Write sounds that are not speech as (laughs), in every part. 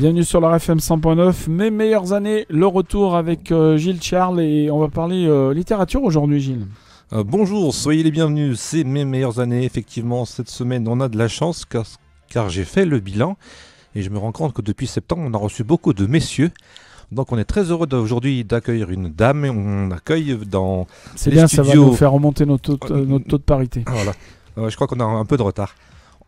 Bienvenue sur la FM 100.9, mes meilleures années, le retour avec euh, Gilles Charles et on va parler euh, littérature aujourd'hui Gilles. Euh, bonjour, soyez les bienvenus, c'est mes meilleures années, effectivement cette semaine on a de la chance car, j'ai fait le bilan et je me rends compte que depuis septembre on a reçu beaucoup de messieurs. Donc on est très heureux aujourd'hui d'accueillir une dame et on accueille dans... C'est bien, ça va nous faire remonter notre taux, notre taux de parité. Voilà, je crois qu'on a un peu de retard.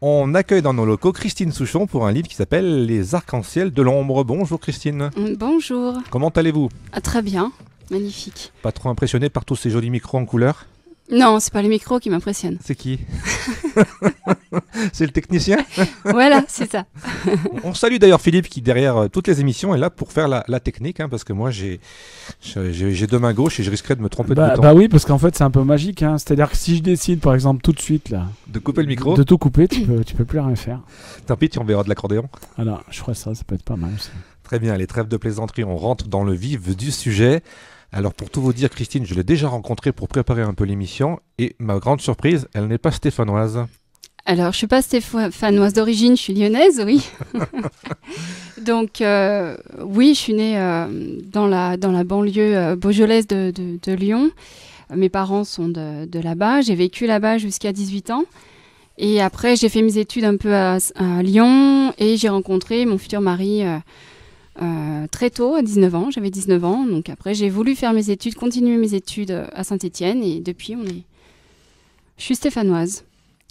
On accueille dans nos locaux Christine Souchon pour un livre qui s'appelle Les arcs-en-ciel de l'ombre. Bonjour Christine. Mm, bonjour. Comment allez-vous ah, Très bien, magnifique. Pas trop impressionné par tous ces jolis micros en couleur non, c'est pas le micro qui m'impressionne. C'est qui (laughs) C'est le technicien (laughs) Voilà, c'est ça. On salue d'ailleurs Philippe qui, derrière euh, toutes les émissions, est là pour faire la, technique, hein, parce que moi, j'ai deux mains gauches et je risquerais de me tromper bah, de bouton. Bah oui, parce qu'en fait, c'est un peu magique. Hein. C'est-à-dire que si je décide, par exemple, tout de suite, là, de couper le micro, de tout couper, tu peux, tu peux plus rien faire. Tant pis, tu enverras de l'accordéon. Alors, je crois ça, ça peut être pas mal. Très bien, les trêves de plaisanterie, on rentre dans le vif du sujet. Alors pour tout vous dire, Christine, je l'ai déjà rencontrée pour préparer un peu l'émission et ma grande surprise, elle n'est pas stéphanoise. Alors je suis pas stéphanoise d'origine, je suis lyonnaise, oui. (laughs) Donc euh, oui, je suis née euh, dans, la, dans la banlieue euh, beaujolaise de, Lyon. Mes parents sont de, là-bas, j'ai vécu là-bas jusqu'à 18 ans. Et après, j'ai fait mes études un peu à Lyon et j'ai rencontré mon futur mari euh, très tôt, à 19 ans, j'avais 19 ans. Donc après, j'ai voulu faire mes études, continuer mes études euh, à saint etienne Et depuis, on est... je suis stéphanoise.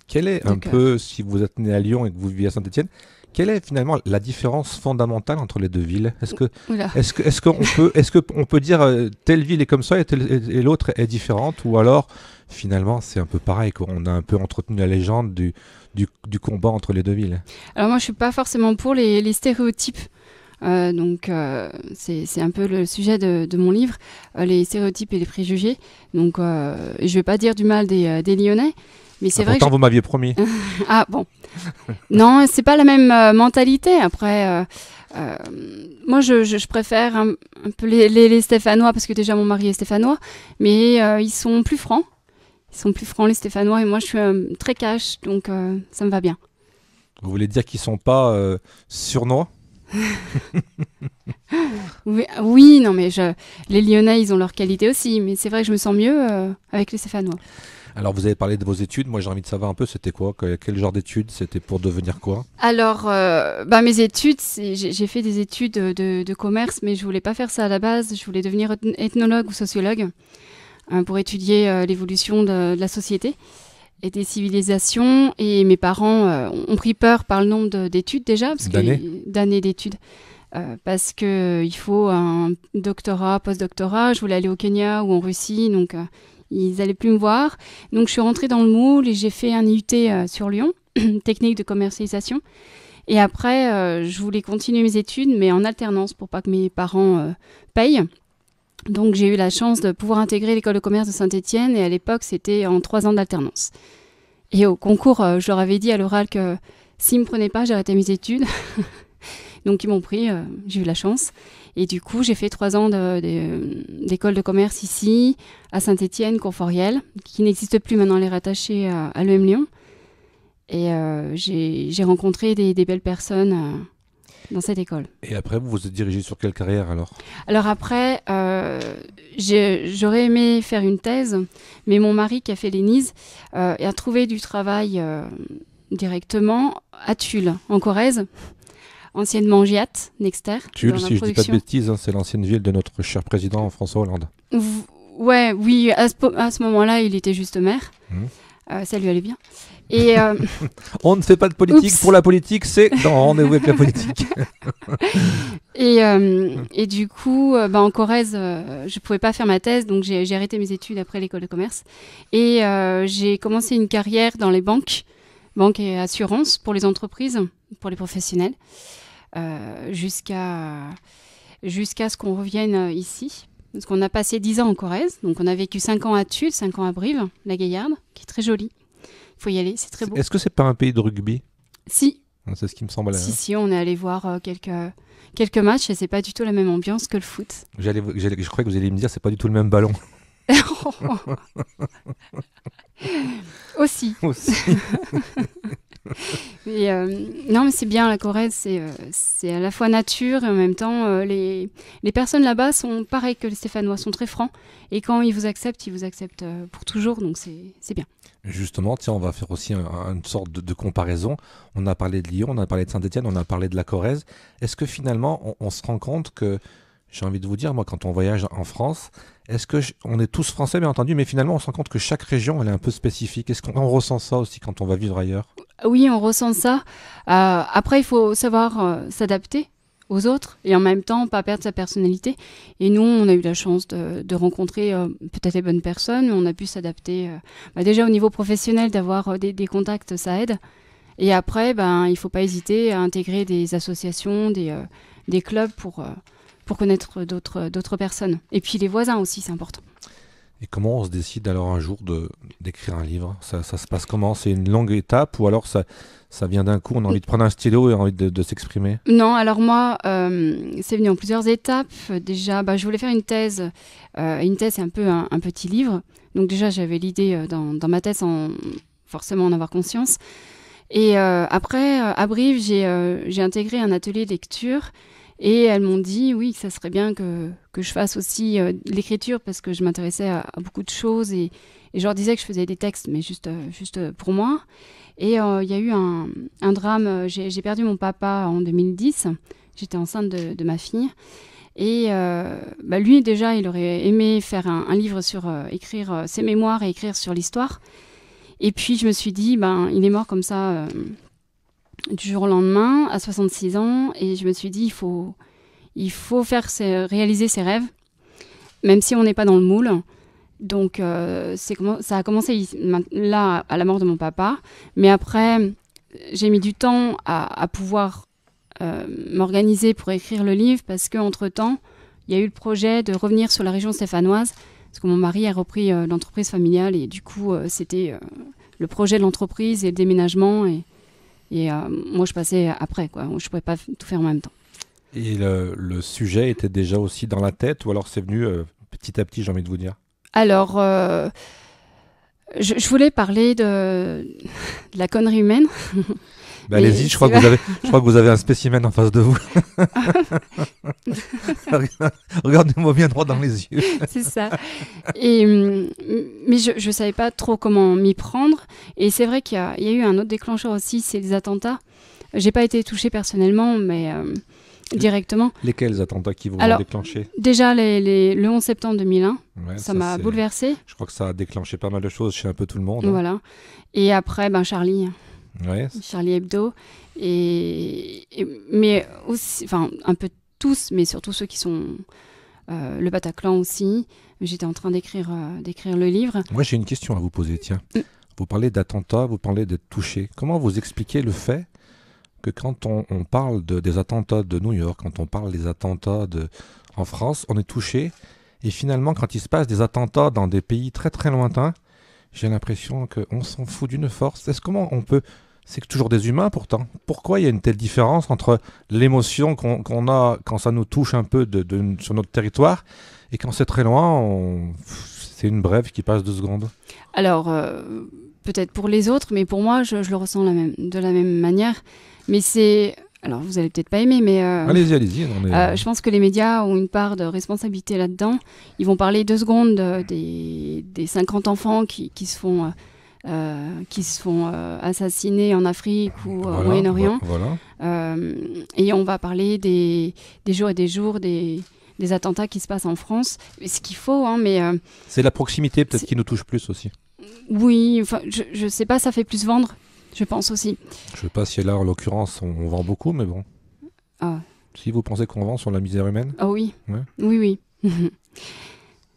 Quelle est un euh, peu, si vous êtes né à Lyon et que vous vivez à saint etienne quelle est finalement la différence fondamentale entre les deux villes Est-ce que, est-ce que, est-ce qu'on (laughs) peut, est-ce que on peut dire telle ville est comme ça et, et l'autre est différente, ou alors finalement c'est un peu pareil qu'on a un peu entretenu la légende du, du, combat entre les deux villes Alors moi je suis pas forcément pour les stéréotypes euh, donc euh, c'est un peu le sujet de, de mon livre, euh, les stéréotypes et les préjugés. Donc je ne vais pas dire du mal des, des Lyonnais, mais c'est ah, vrai. Pourtant vous m'aviez promis. (laughs) ah bon. (laughs) non, c'est pas la même mentalité. Après. moi, je, je, préfère un, peu les, les, Stéphanois, parce que déjà mon mari est Stéphanois, mais ils sont plus francs. Ils sont plus francs, les Stéphanois, et moi, je suis très cash, donc ça me va bien. Vous voulez dire qu'ils sont pas surnois (laughs) oui, non, mais les Lyonnais, ils ont leur qualité aussi, mais c'est vrai que je me sens mieux euh, avec les Stéphanois. Alors, vous avez parlé de vos études. Moi, j'ai envie de savoir un peu, c'était quoi Quel genre d'études C'était pour devenir quoi Alors, euh, bah, mes études, j'ai fait des études de, commerce, mais je voulais pas faire ça à la base. Je voulais devenir ethnologue ou sociologue euh, pour étudier l'évolution de, la société et des civilisations. Et mes parents euh, ont pris peur par le nombre d'études déjà, d'années d'études. Euh, parce parce qu'il euh, faut un doctorat, post-doctorat. Je voulais aller au Kenya ou en Russie, donc ils n'allaient plus me voir. Donc je suis rentrée dans le moule et j'ai fait un IUT sur Lyon, (clears throat) technique de commercialisation. Et après, je voulais continuer mes études, mais en alternance pour pas que mes parents payent. Donc j'ai eu la chance de pouvoir intégrer l'école de commerce de Saint-Étienne et à l'époque c'était en trois ans d'alternance. Et au concours, euh, je leur avais dit à l'oral que s'ils ne me prenaient pas, j'arrêtais mes études. (laughs) Donc ils m'ont pris, euh, j'ai eu la chance. Et du coup, j'ai fait trois ans d'école de, commerce ici, à Saint-Étienne, Courforiel, qui n'existe plus maintenant, elle est rattachée à, l'EM Lyon. Et euh, j'ai rencontré des, belles personnes dans cette école. Et après, vous vous êtes dirigé sur quelle carrière alors Alors après, euh, j'aurais aimé faire une thèse, mais mon mari qui a fait l'ENISE euh, a trouvé du travail euh, directement à Tulle, en Corrèze. Anciennement Giat, Nexter. Tulle, si je ne dis pas de bêtises, hein, c'est l'ancienne ville de notre cher président François Hollande. ouais, oui, à ce, moment-là, il était juste maire. Mmh. ça lui allait bien. Euh, (laughs) on ne fait pas de politique pour la politique, c'est dans est vous avec la politique. (laughs) Euh, et, du coup, euh, bah, en Corrèze, je ne pouvais pas faire ma thèse, donc j'ai arrêté mes études après l'école de commerce. Et j'ai commencé une carrière dans les banques, banques et assurances pour les entreprises, pour les professionnels, jusqu'à jusqu'à ce qu'on revienne ici. Parce qu'on a passé 10 ans en Corrèze, donc on a vécu 5 ans à Tulle, 5 ans à Brive, la Gaillarde, qui est très jolie faut y aller, c'est très beau. Est-ce que c'est pas un pays de rugby Si. Ah, c'est ce qui me semble. Si, euh, si, on est allé voir euh, quelques, quelques matchs et c'est pas du tout la même ambiance que le foot. J'allais, je crois que vous alliez me dire c'est pas du tout le même ballon. (laughs) Aussi. (laughs) Aussi. (laughs) Euh, non, mais c'est bien la Corée, c'est à la fois nature et en même temps, les, les, personnes là-bas sont pareilles que les Stéphanois, sont très francs. Et quand ils vous acceptent, ils vous acceptent pour toujours, donc c'est bien. Justement, tiens, on va faire aussi une sorte de, comparaison. On a parlé de Lyon, on a parlé de Saint-Etienne, on a parlé de la Corrèze. Est-ce que finalement, on, se rend compte que, j'ai envie de vous dire, moi, quand on voyage en France, est-ce que on est tous français, bien entendu, mais finalement, on se rend compte que chaque région, elle est un peu spécifique. Est-ce qu'on ressent ça aussi quand on va vivre ailleurs Oui, on ressent ça. Euh, après, il faut savoir euh, s'adapter aux autres et en même temps pas perdre sa personnalité. Et nous, on a eu la chance de, rencontrer euh, peut-être les bonnes personnes, mais on a pu s'adapter. Euh, bah, déjà au niveau professionnel, d'avoir euh, des, contacts, ça aide. Et après, ben, il ne faut pas hésiter à intégrer des associations, des, des clubs pour, pour connaître d'autres personnes. Et puis les voisins aussi, c'est important. Et comment on se décide alors un jour d'écrire un livre ça, ça, se passe comment C'est une longue étape ou alors ça, ça vient d'un coup, on a envie de prendre un stylo et envie de, s'exprimer Non, alors moi, euh, c'est venu en plusieurs étapes. Déjà, bah, je voulais faire une thèse. Euh, une thèse, c'est un peu un, petit livre. Donc déjà, j'avais l'idée euh, dans, ma thèse sans forcément en avoir conscience. Et après, à Brive, j'ai intégré un atelier lecture et elles m'ont dit, oui, que ça serait bien que, que je fasse aussi euh, l'écriture parce que je m'intéressais à, beaucoup de choses et, je leur disais que je faisais des textes, mais juste, euh, juste euh, pour moi. Et il y a eu un, drame, j'ai perdu mon papa en 2010, j'étais enceinte de, ma fille. Et bah, lui, déjà, il aurait aimé faire un, livre sur écrire ses mémoires et écrire sur l'histoire. Et puis je me suis dit, ben, il est mort comme ça du jour au lendemain à 66 ans et je me suis dit il faut, il faut faire réaliser ses rêves, même si on n'est pas dans le moule. Donc euh, comment ça a commencé là à la mort de mon papa, mais après j'ai mis du temps à, pouvoir euh, m'organiser pour écrire le livre parce qu'entre temps il y a eu le projet de revenir sur la région stéphanoise parce que mon mari a repris euh, l'entreprise familiale et du coup c'était le projet de l'entreprise et le déménagement et et euh, moi, je passais après, quoi. Je pouvais pas tout faire en même temps. Et le, sujet était déjà aussi dans la tête, ou alors c'est venu euh, petit à petit, j'ai envie de vous dire Alors, euh, je, voulais parler de, (laughs) de la connerie humaine. (laughs) Bah, allez-y, je crois, que vous avez, je crois que vous avez un spécimen en face de vous. (laughs) Regardez-moi bien droit dans les yeux. (laughs) c'est ça. Et, hum, mais je ne savais pas trop comment m'y prendre. Et c'est vrai qu'il y, a eu un autre déclencheur aussi, c'est les attentats. J'ai pas été touchée personnellement, mais euh, directement. Lesquels attentats qui vous ont déclenché Déjà les, le 11 septembre 2001, ça m'a bouleversée. Je crois que ça a déclenché pas mal de choses chez un peu tout le monde. Hein. Voilà. Et après, ben Charlie. Charlie Hebdo, et, mais aussi, enfin un peu tous, mais surtout ceux qui sont euh, le Bataclan aussi. J'étais en train euh, d'écrire le livre. Moi, j'ai une question à vous poser, tiens. Mm. Vous parlez d'attentats, vous parlez d'être touché. Comment vous expliquez le fait que quand on, parle des attentats de New York, quand on parle des attentats de, en France, on est touché, et finalement, quand il se passe des attentats dans des pays très très lointains, j'ai l'impression qu'on s'en fout d'une force. Est-ce comment on peut c'est toujours des humains pourtant. Pourquoi il y a une telle différence entre l'émotion qu'on a quand ça nous touche un peu de, sur notre territoire et quand c'est très loin, c'est une brève qui passe deux secondes Alors, euh, peut-être pour les autres, mais pour moi, je, le ressens la même, de la même manière. Mais c'est alors vous allez peut-être pas aimer, mais euh, allez-y, allez-y. Euh, euh, je pense que les médias ont une part de responsabilité là-dedans. Ils vont parler deux secondes des, des 50 enfants qui, qui se font qui se font assassiner en Afrique ou au Moyen-Orient. et on va parler des, des, jours et des jours des, des attentats qui se passent en France, ce qu'il faut, hein, mais... c'est la proximité peut-être qui nous touche plus aussi. Oui, enfin, je ne sais pas, ça fait plus vendre je pense aussi. Je sais pas si là, en l'occurrence, on, vend beaucoup, mais bon. Ah. Si vous pensez qu'on vend sur la misère humaine Ah oui. Oui, oui.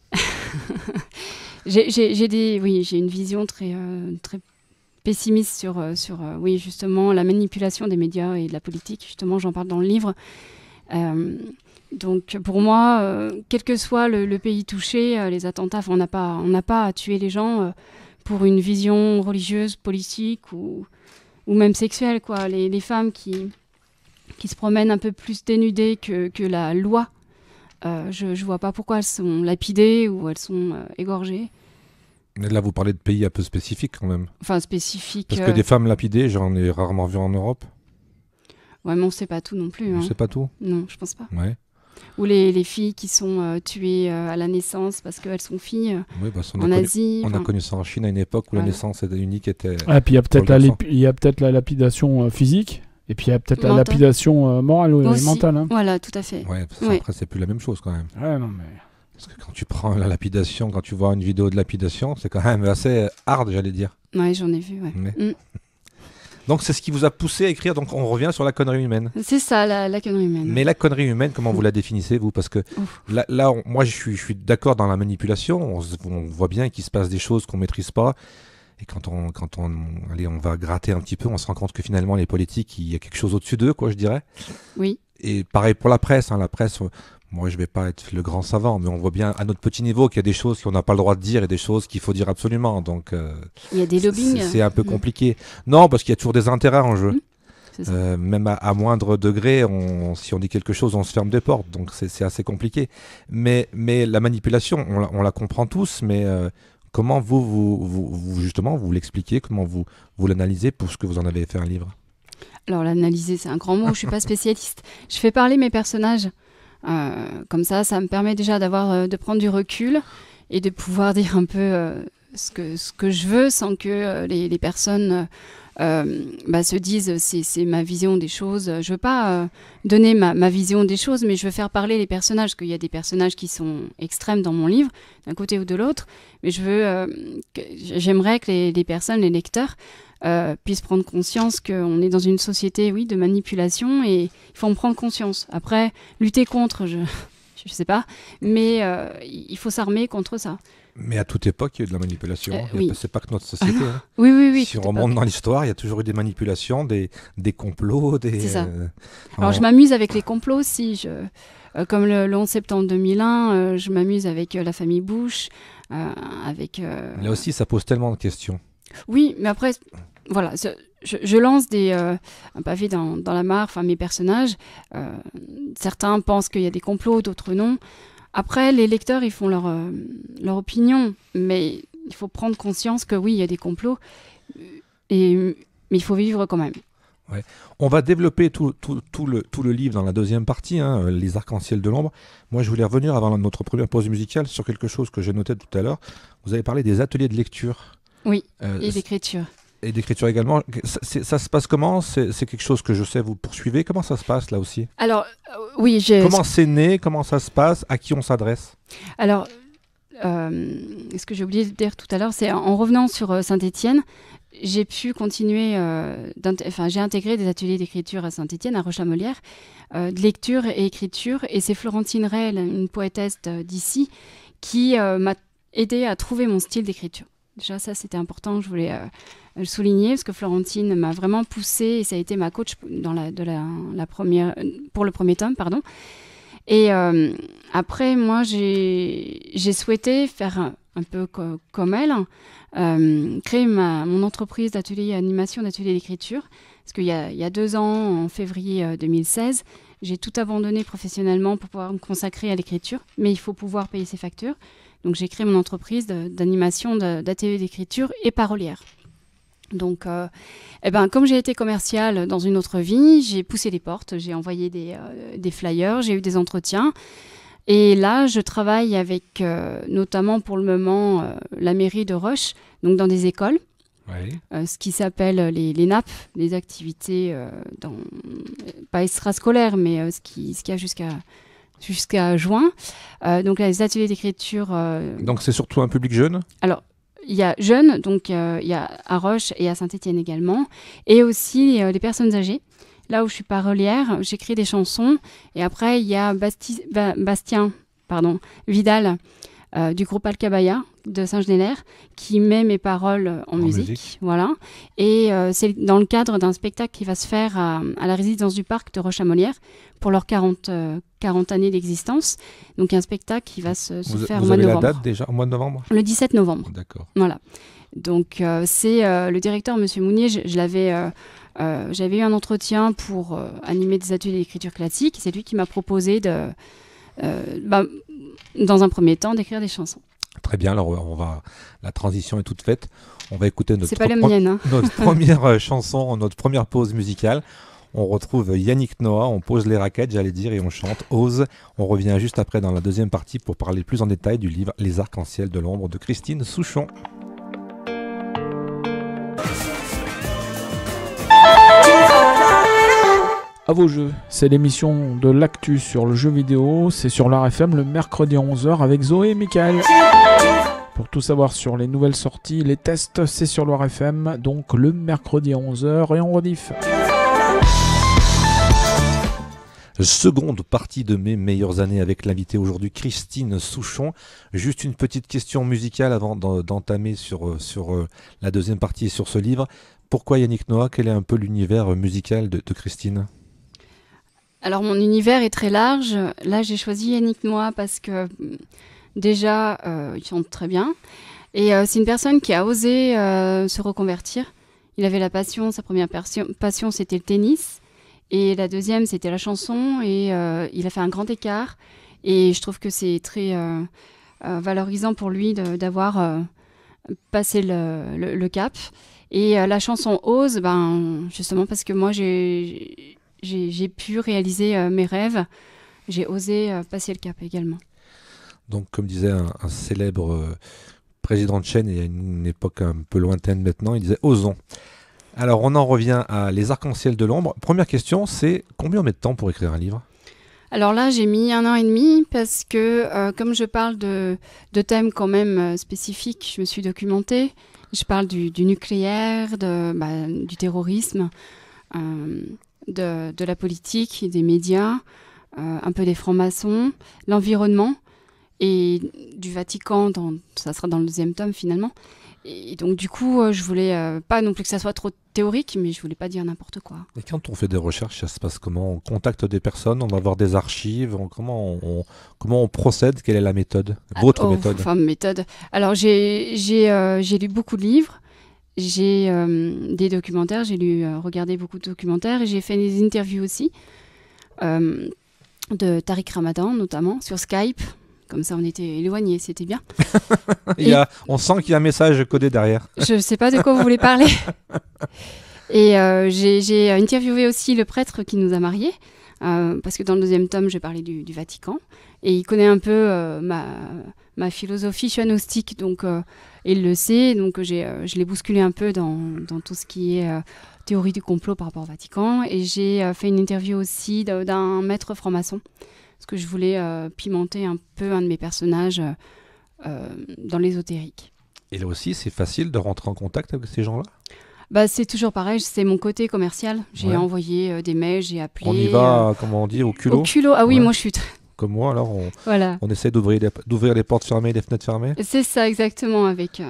(laughs) j'ai des, oui, j'ai une vision très, euh, très pessimiste sur, euh, sur euh, oui, justement, la manipulation des médias et de la politique. Justement, j'en parle dans le livre. donc pour moi, quel que soit le, pays touché, les attentats, on n'a pas, on n'a pas à tuer les gens pour une vision religieuse, politique ou, ou même sexuelle. Quoi. Les, les, femmes qui, qui se promènent un peu plus dénudées que, que la loi, euh, je ne vois pas pourquoi elles sont lapidées ou elles sont euh, égorgées. Mais là, vous parlez de pays un peu spécifiques quand même. Enfin, spécifiques. Parce que euh, des femmes lapidées, j'en ai rarement vu en Europe. Ouais, mais on ne sait pas tout non plus. On ne hein. sait pas tout Non, je pense pas. Ouais ou les, les, filles qui sont euh, tuées euh, à la naissance parce qu'elles sont filles bah, en Asie. On a connu ça en Chine à une époque où la naissance unique était. Ah, puis il y a peut-être la, lapidation euh, physique. Et puis il y a peut-être la lapidation morale ou mentale. Hein. Voilà, tout à fait. Ouais, parce Après, c'est plus la même chose quand même. Ouais, non, mais... Parce que quand tu prends la lapidation, quand tu vois une vidéo de lapidation, c'est quand même assez hard, j'allais dire. Oui, j'en ai vu. Ouais. Mm. Donc c'est ce qui vous a poussé à écrire. Donc on revient sur la connerie humaine. C'est ça, la, connerie humaine. Mais la connerie humaine, comment vous la définissez vous Parce que là, moi je suis, d'accord dans la manipulation. On, voit bien qu'il se passe des choses qu'on maîtrise pas. Et quand on, quand on, allez, on va gratter un petit peu, on se rend compte que finalement les politiques, il y a quelque chose au-dessus d'eux, quoi, je dirais. Oui. Et pareil pour la presse. Hein. la presse, moi je ne vais pas être le grand savant, mais on voit bien à notre petit niveau qu'il y a des choses qu'on n'a pas le droit de dire et des choses qu'il faut dire absolument. Donc, euh, il y a des lobbies. C'est un peu mm. compliqué. Non, parce qu'il y a toujours des intérêts en jeu. Mm. Euh, même à, moindre degré, on, si on dit quelque chose, on se ferme des portes, donc c'est assez compliqué. Mais, mais la manipulation, on la, comprend tous, mais euh, comment vous, vous, justement, vous l'expliquez, comment vous, vous l'analysez pour ce que vous en avez fait un livre Alors l'analyser, c'est un grand mot, je ne suis pas spécialiste. Je fais parler mes personnages. Euh, comme ça, ça me permet déjà d'avoir, euh, de prendre du recul et de pouvoir (laughs) dire un peu euh, ce que, ce que je veux sans que les, personnes bah, se disent c'est ma vision des choses. Je veux pas donner ma, ma, vision des choses, mais je veux faire parler les personnages, qu'il y a des personnages qui sont extrêmes dans mon livre, d'un côté ou de l'autre. Mais je veux, j'aimerais que les, les, personnes, les lecteurs, euh, puissent prendre conscience qu'on est dans une société, oui, de manipulation et il faut en prendre conscience. Après, lutter contre, je ne (laughs) sais pas, mais euh, il faut s'armer contre ça. Mais à toute époque, il y a eu de la manipulation. Euh, c'est pas que notre société. Hein. (laughs) Oui, oui, oui. Si on remonte dans l'histoire, il y a toujours eu des manipulations, des, des complots. Des, C'est ça. Alors je m'amuse avec les complots aussi. je comme le, 11 septembre 2001, je m'amuse avec la famille Bush, avec. Là aussi, ça pose tellement de questions. Oui, mais après, voilà, je, lance des, euh, un pavé dans, la mare, enfin mes personnages. Euh, certains pensent qu'il y a des complots, d'autres non. Après, les lecteurs, ils font leur, euh, leur opinion, mais il faut prendre conscience que oui, il y a des complots, et, mais il faut vivre quand même. On va développer tout, tout, le, livre dans la deuxième partie, hein, les arcs-en-ciel de l'ombre. Moi, je voulais revenir avant notre première pause musicale sur quelque chose que j'ai noté tout à l'heure. Vous avez parlé des ateliers de lecture. Oui, et d'écriture et d'écriture également. Ça se passe comment C'est quelque chose que je sais vous poursuivez. Comment ça se passe là aussi Alors, euh, oui, j'ai. Comment c'est né Comment ça se passe À qui on s'adresse Alors, euh, ce que j'ai oublié de dire tout à l'heure, c'est en revenant sur euh, Saint-Étienne, j'ai pu continuer, enfin j'ai intégré des ateliers d'écriture à Saint-Étienne, à Rochamolière, de lecture et écriture, et c'est Florentine Rail une poétesse d'ici, qui m'a aidé à trouver mon style d'écriture. Déjà, ça, c'était important, je voulais euh, le souligner, parce que Florentine m'a vraiment poussée, et ça a été ma coach dans la, de la, première, pour le premier tome. pardon. Et euh, après, moi, j'ai souhaité faire un, peu comme elle, euh, créer ma, mon entreprise d'atelier animation, d'atelier d'écriture, parce qu'il y, a deux ans, en février 2016, j'ai tout abandonné professionnellement pour pouvoir me consacrer à l'écriture, mais il faut pouvoir payer ses factures. Donc j'ai créé mon entreprise d'animation d'ateliers d'écriture et parolière. Donc, euh, eh ben, comme j'ai été commerciale dans une autre vie, j'ai poussé les portes, j'ai envoyé euh, des, flyers, j'ai eu des entretiens. Et là, je travaille avec, euh, notamment pour le moment, la mairie de Roche, donc dans des écoles, ce qui s'appelle les, les NAP, les activités, dans, pas extrascolaires, mais ce, qui, ce qu'il y a jusqu'à jusqu'à juin. Euh, donc les ateliers d'écriture. Euh, donc c'est surtout un public jeune Alors, il y a jeunes, donc euh, il y a à Roche et à Saint-Étienne également, et aussi les personnes âgées. Là où je suis parolière, j'écris des chansons, et après il y a Bastien pardon, Vidal du groupe Alcabaya de Saint-Genélaire qui met mes paroles en, musique, Voilà. Et c'est dans le cadre d'un spectacle qui va se faire à, la résidence du parc de Roche-à-Molière pour leurs 40 40 années d'existence. Donc un spectacle qui va se, faire au mois de novembre. la date déjà, au mois de novembre Le 17 novembre. D'accord. Voilà. Donc euh, c'est euh, le directeur, Monsieur Mounier, je, l'avais... Euh, j'avais eu un entretien pour animer des ateliers d'écriture classique. C'est lui qui m'a proposé, de, bah, dans un premier temps, d'écrire des chansons. Très bien, alors on va, la transition est toute faite. On va écouter notre, hein. notre (laughs) première chanson, notre première pause musicale. On retrouve Yannick Noah, on pose les raquettes, j'allais dire, et on chante Ose. On revient juste après dans la deuxième partie pour parler plus en détail du livre Les arcs-en-ciel de l'ombre de Christine Souchon. À vos jeux, c'est l'émission de l'actu sur le jeu vidéo, c'est sur l'ARFM le mercredi à 11h avec Zoé et Michael. Pour tout savoir sur les nouvelles sorties, les tests, c'est sur l'ARFM, donc le mercredi à 11h et on rediff seconde partie de mes meilleures années avec l'invité aujourd'hui Christine Souchon. Juste une petite question musicale avant d'entamer sur, euh, sur euh, la deuxième partie et sur ce livre. Pourquoi Yannick Noah Quel est un peu l'univers euh, musical de, Christine alors mon univers est très large. Là j'ai choisi Yannick Noah parce que mm, déjà euh, il chante très bien et c'est une personne qui a osé se reconvertir. Il avait la passion, sa première passion c'était le tennis. Et la deuxième, c'était la chanson. Et euh, il a fait un grand écart. Et je trouve que c'est très euh, euh, valorisant pour lui d'avoir passé le, cap. Et la chanson Ose, ben, justement parce que moi, j'ai pu réaliser mes rêves. J'ai osé passer le cap également. Donc, comme disait un, un célèbre président de chaîne, il y a une époque un peu lointaine maintenant, il disait Osons. Alors, on en revient à Les Arcs-en-Ciel de l'Ombre. Première question, c'est combien on met de temps pour écrire un livre alors là, j'ai mis un an et demi parce que, euh, comme je parle de, thèmes quand même euh, spécifiques, je me suis documentée. Je parle du, nucléaire, bah, du terrorisme, euh, de, la politique, des médias, un peu des francs-maçons, l'environnement et du Vatican, ça sera dans le deuxième tome finalement. Et donc du coup, euh, je voulais euh, pas non plus que ça soit trop théorique, mais je voulais pas dire n'importe quoi. Et quand on fait des recherches, ça se passe comment On contacte des personnes, on va voir des archives, comment, on, comment on procède Quelle est la méthode Votre ah, oh, méthode méthode. Alors euh, j'ai lu beaucoup de livres, j'ai des documentaires, j'ai lu, regardé beaucoup de documentaires et j'ai fait des interviews aussi de Tariq Ramadan notamment sur Skype. Comme ça, on était éloignés, c'était bien. (laughs) on sent qu'il y a un message codé derrière. je ne sais pas de quoi vous voulez parler. (laughs) Et euh, j'ai interviewé aussi le prêtre qui nous a mariés, euh, parce que dans le deuxième tome, j'ai parlé du, Vatican. Et il connaît un peu euh, ma, philosophie agnostique, donc il le sait. Donc je l'ai bousculé un peu dans, dans, tout ce qui est théorie du complot par rapport au Vatican. Et j'ai fait une interview aussi d'un maître franc-maçon parce que je voulais euh, pimenter un peu un de mes personnages euh, euh, dans l'ésotérique. Et là aussi, c'est facile de rentrer en contact avec ces gens-là bah, c'est toujours pareil, c'est mon côté commercial. J'ai envoyé des mails, j'ai appelé. On y va, comment on dit, au culot Au culot, ah oui, moi je suis. Comme moi, alors on, voilà. on essaie d'ouvrir les, les, portes fermées, les fenêtres fermées. C'est ça, exactement, avec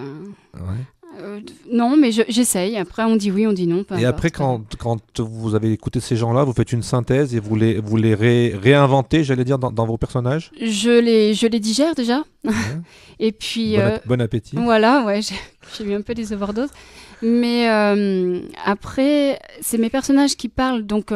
euh, non, mais j'essaye. après, on dit oui, on dit non. et après, quand, quand, vous avez écouté ces gens-là, vous faites une synthèse et vous les, vous les réinventez, j'allais dire, dans, vos personnages je les, je les digère déjà. (laughs) et puis. Euh, bon, appétit. Voilà, ouais, (laughs) j'ai eu un peu des overdoses. Mais euh, après, c'est mes personnages qui parlent, donc.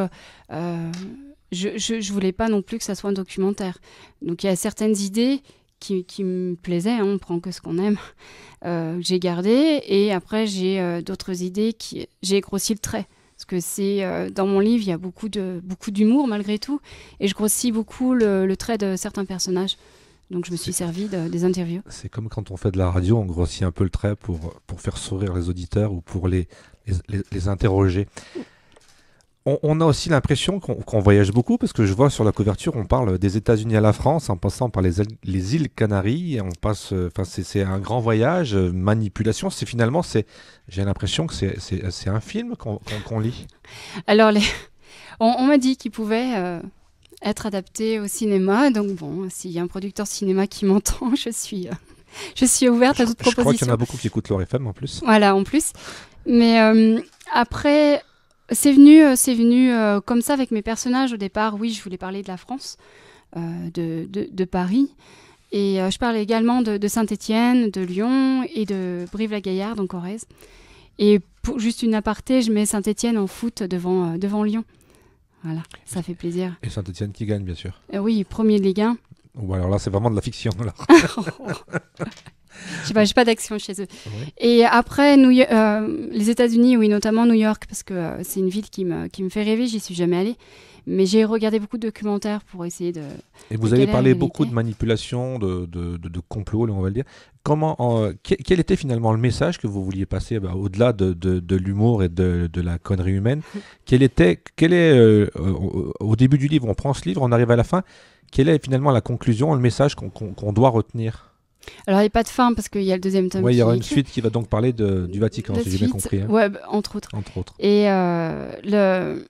je, ne voulais pas non plus que ça soit un documentaire. Donc il y a certaines idées qui, me plaisait, hein, on prend que ce qu'on aime, (laughs) euh, j'ai gardé. Et après, j'ai euh, d'autres idées qui. J'ai grossi le trait. Parce que c'est. Euh, dans mon livre, il y a beaucoup, de, beaucoup d'humour malgré tout. Et je grossis beaucoup le, trait de certains personnages. Donc je me suis servi des interviews. C'est comme quand on fait de la radio, on grossit un peu le trait pour, pour faire sourire les auditeurs ou pour les, les, les interroger on, a aussi l'impression qu'on voyage beaucoup parce que je vois sur la couverture, on parle des États-Unis à la France en passant par les, îles Canaries. on passe, euh, enfin, c'est un grand voyage, euh, manipulation. C'est finalement, c'est, j'ai l'impression que c'est un film qu'on lit. Alors, on, m'a dit qu'il pouvait. Euh, être adapté au cinéma. Donc bon, s'il y a un producteur cinéma qui m'entend, (laughs) je suis, ouverte à toute proposition. Je crois qu'il y en a beaucoup qui écoutent l'ORFM en plus. Voilà, en plus. Mais après, c'est venu, euh, c'est venu euh, comme ça avec mes personnages au départ. Oui, je voulais parler de la France, euh, de, Paris. Et je parlais également de, Saint-Étienne, de Lyon et de Brive-la-Gaillarde en Corrèze. Et pour juste une aparté, je mets Saint-Étienne en foot devant, devant Lyon. Voilà, ça fait plaisir. Et Saint-Etienne qui gagne, bien sûr. oui, premier de Ligue 1. Ou alors là, c'est vraiment de la fiction. (laughs) je n'ai pas, pas d'action chez eux. Et après, euh, les États-Unis, oui, notamment New York, parce que euh, c'est une ville qui me, qui me fait rêver, j'y suis jamais allée. Mais j'ai regardé beaucoup de documentaires pour essayer de. Et vous avez parlé beaucoup de manipulation, de, de, de, complot, on va le dire. Comment, quel était finalement le message que vous vouliez passer eh ben, au-delà de, de l'humour et de, la connerie humaine (laughs) Quel était, est, euh, au début du livre, on prend ce livre, on arrive à la fin. Quelle est finalement la conclusion, le message qu'on doit retenir alors, il n'y a pas de fin parce qu'il y a le deuxième tome. Oui, il y aura une suite qui va donc parler de, du Vatican, si j'ai bien compris. Hein. Bah, entre autres. Entre autres. Et euh, le,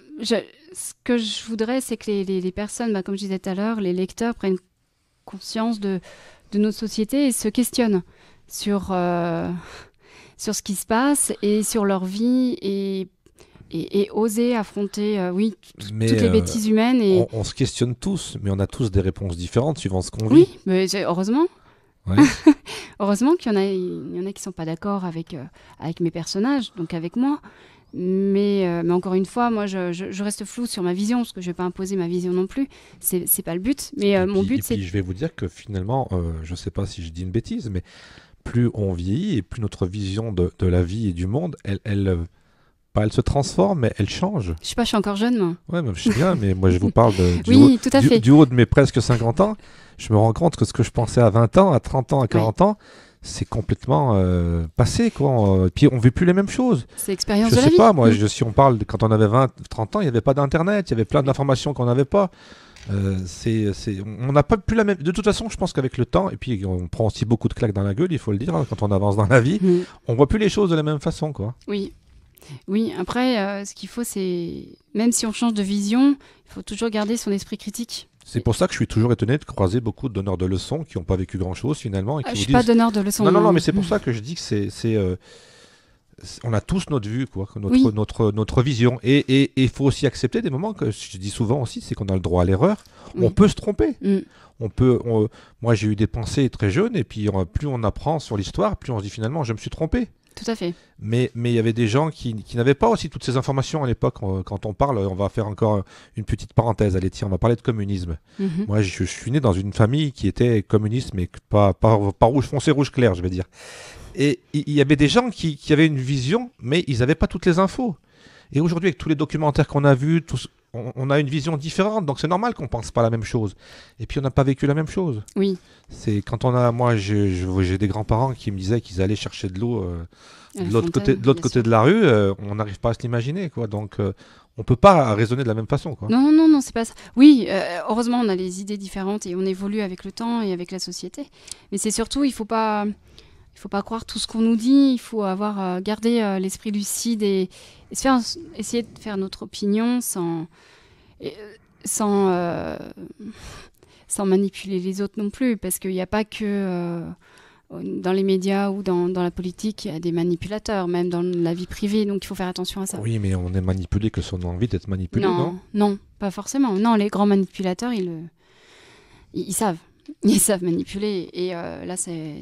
ce que je voudrais, c'est que les, les, personnes, bah, comme je disais tout à l'heure, les lecteurs prennent conscience de, de notre société et se questionnent sur, euh, (laughs) sur ce qui se passe et sur leur vie et, et, oser affronter euh, oui, toutes les euh, bêtises humaines. Et... On, se questionne tous, mais on a tous des réponses différentes suivant ce qu'on vit. Oui, mais heureusement. (laughs) heureusement qu'il y, en a, il y en a qui ne sont pas d'accord avec, avec mes personnages, donc avec moi. Euh, mais, encore une fois, moi, je, reste flou sur ma vision, parce que je ne vais pas imposer ma vision non plus. c'est n'est pas le but. Mais euh, mon but, c'est... Je vais vous dire que finalement, euh, je ne sais pas si je dis une bêtise, mais plus on vieillit et plus notre vision de, la vie et du monde, elle... pas elle se transforme, mais elle change. Je sais pas, je suis encore jeune, moi. Ouais, je suis bien, mais moi, je vous (laughs) parle du, haut, du, de mes presque 50 ans. Je me rends compte que ce que je pensais à 20 ans, à 30 ans, à 40 ans, c'est complètement euh, passé. Quoi. Et euh, puis on ne vit plus les mêmes choses. C'est l'expérience de la vie. Je sais pas, moi, mm. si on parle quand on avait 20, 30 ans, il n'y avait pas d'Internet, il y avait plein d'informations qu'on n'avait pas. Euh, c'est, on n'a pas plus la même. De toute façon, je pense qu'avec le temps, et puis on prend aussi beaucoup de claques dans la gueule, il faut le dire, hein, quand on avance dans la vie, mm. on voit plus les choses de la même façon, quoi. Oui, oui. Après, ce qu'il faut, c'est même si on change de vision, il faut toujours garder son esprit critique. C'est pour ça que je suis toujours étonné de croiser beaucoup de donneurs de leçons qui n'ont pas vécu grand-chose finalement. Et ah, qui je ne suis pas donneur de leçons. Non, non, non, mais c'est pour ça que je dis que euh, c'est. on a tous notre vue, quoi, notre, notre, notre vision. Et il faut aussi accepter des moments que je dis souvent aussi, c'est qu'on a le droit à l'erreur. On peut se tromper. Mm. On peut, moi, j'ai eu des pensées très jeunes, et puis plus on apprend sur l'histoire, plus on se dit finalement, je me suis trompé. Tout à fait. Mais il y avait des gens qui, n'avaient pas aussi toutes ces informations à l'époque. Euh, quand on parle, on va faire encore une petite parenthèse. Allez, on va parler de communisme. Mhm. Moi, je, suis né dans une famille qui était communiste, mais pas, pas, rouge foncé, rouge clair, je vais dire. Et il y, avait des gens qui, avaient une vision, mais ils n'avaient pas toutes les infos. Et aujourd'hui, avec tous les documentaires qu'on a vus, tout, on, a une vision différente, donc c'est normal qu'on pense pas la même chose. Et puis on n'a pas vécu la même chose. Oui. C'est quand on a, moi, j'ai des grands-parents qui me disaient qu'ils allaient chercher de l'eau euh, de l'autre côté, de la rue. Euh, on n'arrive pas à se l'imaginer, quoi. Donc euh, on peut pas raisonner de la même façon. Quoi. Non, non, non, c'est pas ça. Oui, heureusement, on a les idées différentes et on évolue avec le temps et avec la société. Mais c'est surtout, il faut pas, il faut pas croire tout ce qu'on nous dit, il faut avoir euh, gardé euh, l'esprit lucide et, essayer de faire notre opinion sans euh, sans sans manipuler les autres non plus, parce qu'il n'y a pas que dans les médias ou dans, la politique, il y a des manipulateurs, même dans la vie privée, donc il faut faire attention à ça. Oui, mais on est manipulé que si on a envie d'être manipulé, non, non pas forcément. Non, les grands manipulateurs, ils savent. Ils savent manipuler. Et là, c'est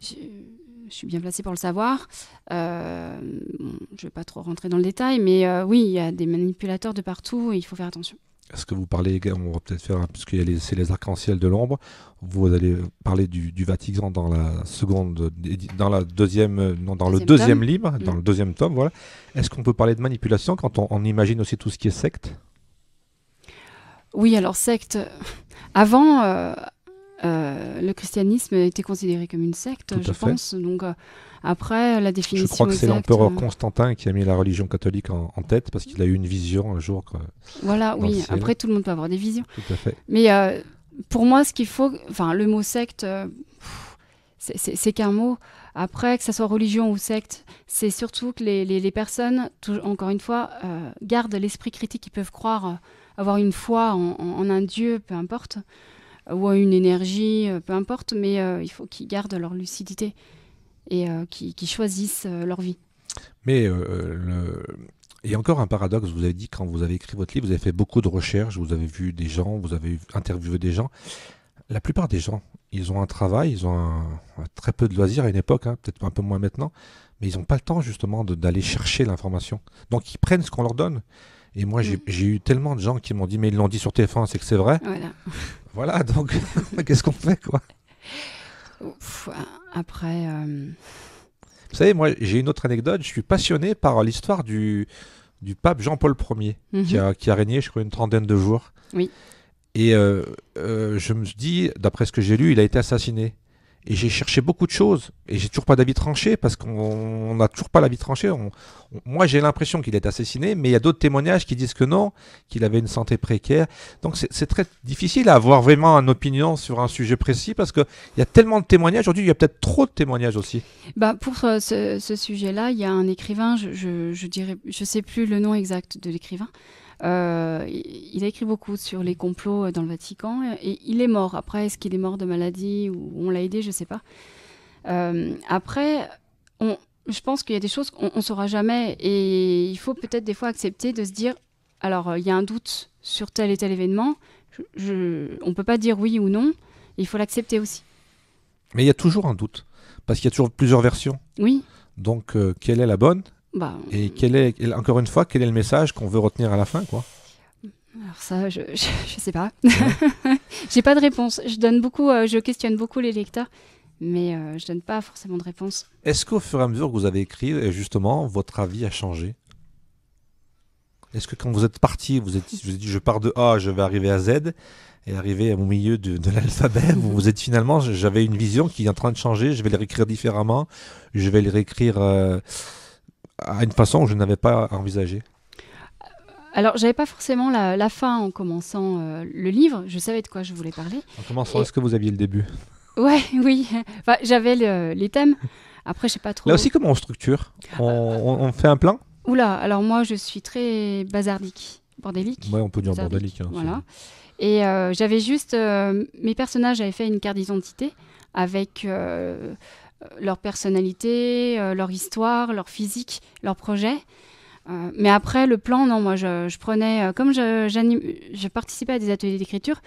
je, suis bien placée pour le savoir. Euh, je ne vais pas trop rentrer dans le détail, mais euh, oui, il y a des manipulateurs de partout il faut faire attention. Est-ce que vous parlez, on va peut-être faire, puisque c'est les arcs-en-ciel de l'ombre, vous allez parler du, Vatican dans la seconde, dans la deuxième, non, dans le deuxième livre, mm. dans le deuxième tome, voilà. Est-ce qu'on peut parler de manipulation quand on, imagine aussi tout ce qui est secte Oui, alors secte. Euh, avant, euh, le christianisme était considéré comme une secte, je pense. Donc euh, après la définition. Je crois que c'est l'empereur euh, Constantin qui a mis la religion catholique en, tête parce qu'il a eu une vision un jour. voilà, oui. Après tout le monde peut avoir des visions. Tout à fait. Mais pour moi, ce qu'il faut, enfin le mot secte, c'est qu'un mot. Après, que ce soit religion ou secte, c'est surtout que les, personnes, encore une fois, gardent l'esprit critique, ils peuvent croire, avoir une foi en, un Dieu, peu importe. Euh, ou à une énergie, euh, peu importe, mais euh, il faut qu'ils gardent leur lucidité et qu'ils choisissent leur vie. Mais le... a encore un paradoxe, vous avez dit quand vous avez écrit votre livre, vous avez fait beaucoup de recherches, vous avez vu des gens, vous avez interviewé des gens. La plupart des gens, ils ont un travail, ils ont très peu de loisirs à une époque, hein, peut-être un peu moins maintenant, mais ils n'ont pas le temps justement d'aller chercher l'information. Donc ils prennent ce qu'on leur donne. Et moi, mm. j'ai eu tellement de gens qui m'ont dit, mais ils l'ont dit sur TF1, c'est que c'est vrai. Voilà. (laughs) voilà donc, (laughs) qu'est-ce qu'on fait, quoi Après. Euh, Vous savez, moi, j'ai une autre anecdote. Je suis passionné par l'histoire du, du pape Jean-Paul Ier, qui, mhm. a, régné, je crois, une trentaine de jours. Oui. Et euh, euh, je me suis dit, d'après ce que j'ai lu, il a été assassiné. Et j'ai cherché beaucoup de choses. Et j'ai toujours pas d'avis tranché parce qu'on n'a toujours pas l'avis tranché. moi, j'ai l'impression qu'il est assassiné, mais il y a d'autres témoignages qui disent que non, qu'il avait une santé précaire. Donc, c'est très difficile à avoir vraiment une opinion sur un sujet précis parce qu'il y a tellement de témoignages. Aujourd'hui, il y a peut-être trop de témoignages aussi. Bah, pour euh, ce, sujet-là, il y a un écrivain, je, je, je dirais, je sais plus le nom exact de l'écrivain, euh, il a écrit beaucoup sur les complots euh, dans le Vatican et il est mort. Après, est-ce qu'il est mort de maladie ou on l'a aidé Je ne sais pas. Euh, après, je pense qu'il y a des choses qu'on ne saura jamais et il faut peut-être des fois accepter de se dire alors, il y a un doute sur tel et tel événement. on ne peut pas dire oui ou non. Il faut l'accepter aussi. Mais il y a toujours un doute parce qu'il y a toujours plusieurs versions. Oui. Donc, quelle est la bonne bah, et quel est, encore une fois, quel est le message qu'on veut retenir à la fin quoi alors ça, je ne sais pas. Je (laughs) J'ai pas de réponse. Je donne beaucoup, euh, je questionne beaucoup les lecteurs, mais je euh, je donne pas forcément de réponse. Est-ce qu'au fur et à mesure que vous avez écrit, euh, justement, votre avis a changé Est-ce que quand vous êtes parti, vous êtes, vous êtes dit je pars de A, je vais arriver à Z, et arriver au milieu de, l'alphabet, vous vous êtes finalement, j'avais une vision qui est en train de changer, je vais les réécrire différemment, je vais les réécrire à une façon que je n'avais pas envisagé. alors, j'avais pas forcément la, fin en commençant euh, le livre. Je savais de quoi je voulais parler. En commençant, est-ce que vous aviez le début Ouais, (laughs) oui. j'avais les thèmes. Après, je sais pas trop. Là aussi, comment on structure on, fait un plan Oula, alors moi, je suis très bazardique, bordélique. Ouais, on peut dire bordélique. Hein, voilà. Et euh, j'avais juste. Euh, mes personnages avaient fait une carte d'identité avec euh, leur personnalité, euh, leur histoire, leur physique, leur projet. Euh, mais après, le plan, non, moi, je, prenais, comme je, je, participais à des ateliers d'écriture,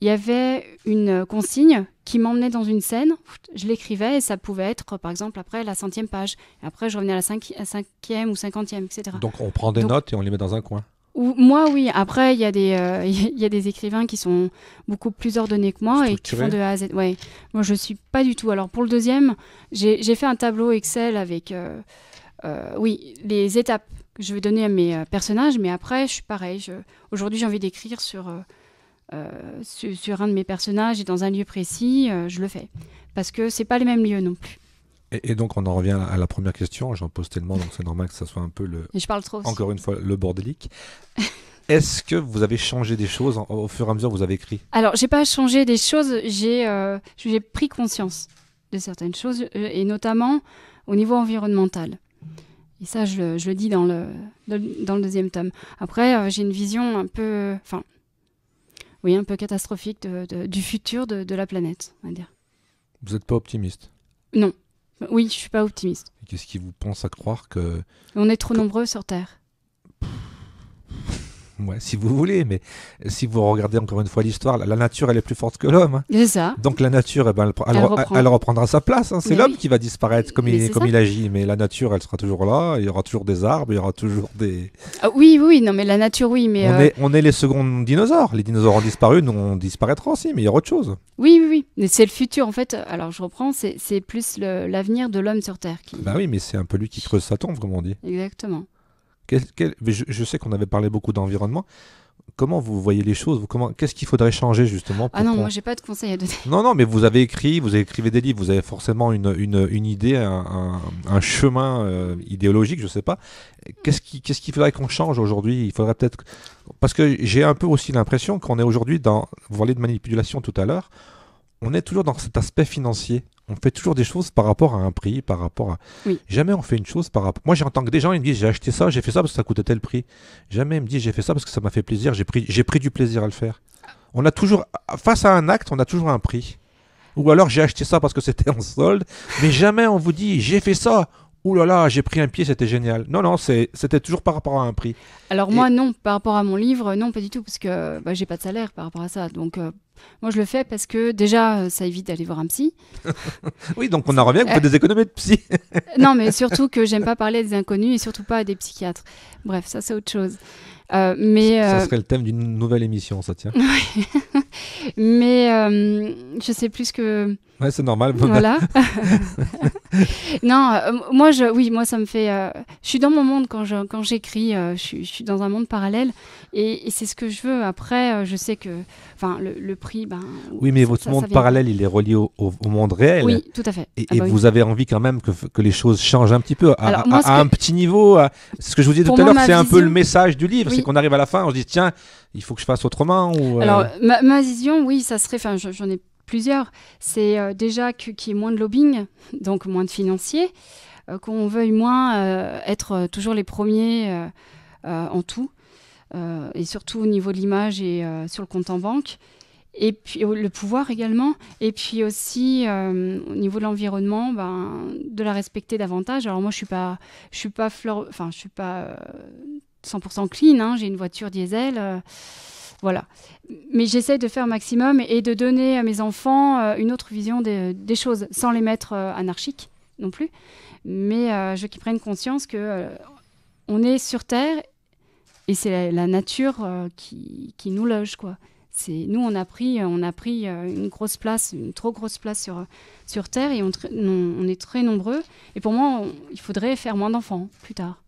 il y avait une consigne qui m'emmenait dans une scène, je l'écrivais et ça pouvait être, par exemple, après la centième page. après, je revenais à la cinquième ou cinquantième, etc. Donc, on prend des notes et on les met dans un coin moi, oui. Après, il y, a des, euh, (laughs) des écrivains qui sont beaucoup plus ordonnés que moi et qui font de A à Z. Ouais. Moi, je ne suis pas du tout. Alors, pour le deuxième, j'ai fait un tableau Excel avec euh, euh, oui, les étapes que je vais donner à mes personnages. Mais après, je suis pareil. Aujourd'hui, j'ai envie d'écrire sur, un de mes personnages et dans un lieu précis. je le fais. Parce que ce pas les mêmes lieux non plus. Et, donc, on en revient à la première question. J'en pose tellement, donc c'est normal que ça soit un peu le. je parle trop. Encore une fois, le bordélique. (laughs) Est-ce que vous avez changé des choses au fur et à mesure que vous avez écrit Alors, j'ai pas changé des choses. J'ai euh, j'ai pris conscience de certaines choses, euh, et notamment au niveau environnemental. Et ça, je, le dis dans le, dans le deuxième tome. Après, euh, j'ai une vision un peu, enfin, oui, un peu catastrophique du futur de, de la planète, on va dire. Vous n'êtes pas optimiste Non, oui, je suis pas optimiste. Qu'est-ce qui vous pense à croire que... On est trop nombreux sur Terre si vous voulez, mais si vous regardez encore une fois l'histoire, la nature, elle est plus forte que l'homme. Hein. C'est ça. Donc la nature, eh ben, elle, reprendra sa place. Hein. C'est l'homme qui va disparaître comme, il, agit, mais la nature, elle sera toujours là. Il y aura toujours des arbres, il y aura toujours des. Ah oui, oui, non, mais la nature, oui, mais. Euh, on, est, les seconds dinosaures. Les dinosaures ont disparu, nous, on disparaîtra aussi, mais il y aura autre chose. Oui, oui, oui. Mais c'est le futur, en fait. Alors je reprends, c'est plus l'avenir de l'homme sur Terre. Qui... Bah oui, mais c'est un peu lui qui creuse sa tombe, comme on dit. Exactement je, sais qu'on avait parlé beaucoup d'environnement. Comment vous voyez les choses Qu'est-ce qu'il faudrait changer justement Ah non, moi j'ai pas de conseil à donner. (laughs) Non, non, mais vous avez écrit, vous écrivez des livres, vous avez forcément une, idée, un, chemin euh, idéologique, je sais pas. Qu'est-ce qu'il faudrait qu'on change aujourd'hui Il faudrait peut-être. Parce que j'ai un peu aussi l'impression qu'on est aujourd'hui dans. Vous parliez de manipulation tout à l'heure. On est toujours dans cet aspect financier on fait toujours des choses par rapport à un prix, par rapport à. Jamais on fait une chose par rapport. Moi, j'entends que des gens ils me disent j'ai acheté ça, j'ai fait ça parce que ça coûtait tel prix. Jamais ils me disent j'ai fait ça parce que ça m'a fait plaisir, j'ai pris, j'ai pris du plaisir à le faire. On a toujours, face à un acte, on a toujours un prix. Ou alors j'ai acheté ça parce que c'était en solde, mais jamais on vous dit j'ai fait ça Ouh là là, j'ai pris un pied, c'était génial. Non, non, c'était toujours par rapport à un prix. Alors, moi, non, par rapport à mon livre, non, pas du tout, parce que bah, j'ai pas de salaire par rapport à ça. Donc, euh, moi, je le fais parce que déjà, ça évite d'aller voir un psy. (laughs) oui, donc on en revient, vous des euh, économies de psy. (laughs) non, mais surtout que j'aime pas parler des inconnus et surtout pas à des psychiatres. Bref, ça, c'est autre chose. Euh, mais, ça, serait le thème d'une nouvelle émission, ça tient. (laughs) mais je sais plus que Ouais, c'est normal. Voilà. Bah. (laughs) non, euh, moi, je, oui, moi, ça me fait. Euh, je suis dans mon monde quand je, quand j'écris. Euh, je, je, suis dans un monde parallèle, et, c'est ce que je veux. Après, je sais que, enfin, le, prix, ben. Oui, mais votre monde parallèle, il est relié au, monde réel. Oui, tout à fait. Et, ah bah vous avez envie quand même que, que, les choses changent un petit peu, à, un petit niveau. C'est Ce que je vous disais tout à l'heure, c'est un peu le message du livre, c'est qu'on arrive à la fin, on se dit tiens, il faut que je fasse autrement. Ou, Alors, ma, ma, vision, oui, ça serait. Enfin, j'en ai plusieurs. C'est euh, déjà qu'il y ait moins de lobbying, (laughs) donc moins de financiers, euh, qu'on veuille moins euh, être toujours les premiers en tout, et surtout au niveau de l'image et sur le compte en banque et puis le pouvoir également, et puis aussi au niveau de l'environnement, ben, de la respecter davantage. Alors moi, je suis pas, je suis pas fleur, enfin, je suis pas 100% clean. Hein. J'ai une voiture diesel. Voilà. Mais j'essaie de faire maximum et de donner à mes enfants euh, une autre vision des, choses, sans les mettre euh, anarchiques non plus. Mais euh, je veux qu'ils prennent conscience que on est sur Terre et c'est la, nature qui, nous loge, quoi C'est nous on a pris on a pris une grosse place une trop grosse place sur sur terre et on, est très nombreux et pour moi il faudrait faire moins d'enfants plus tard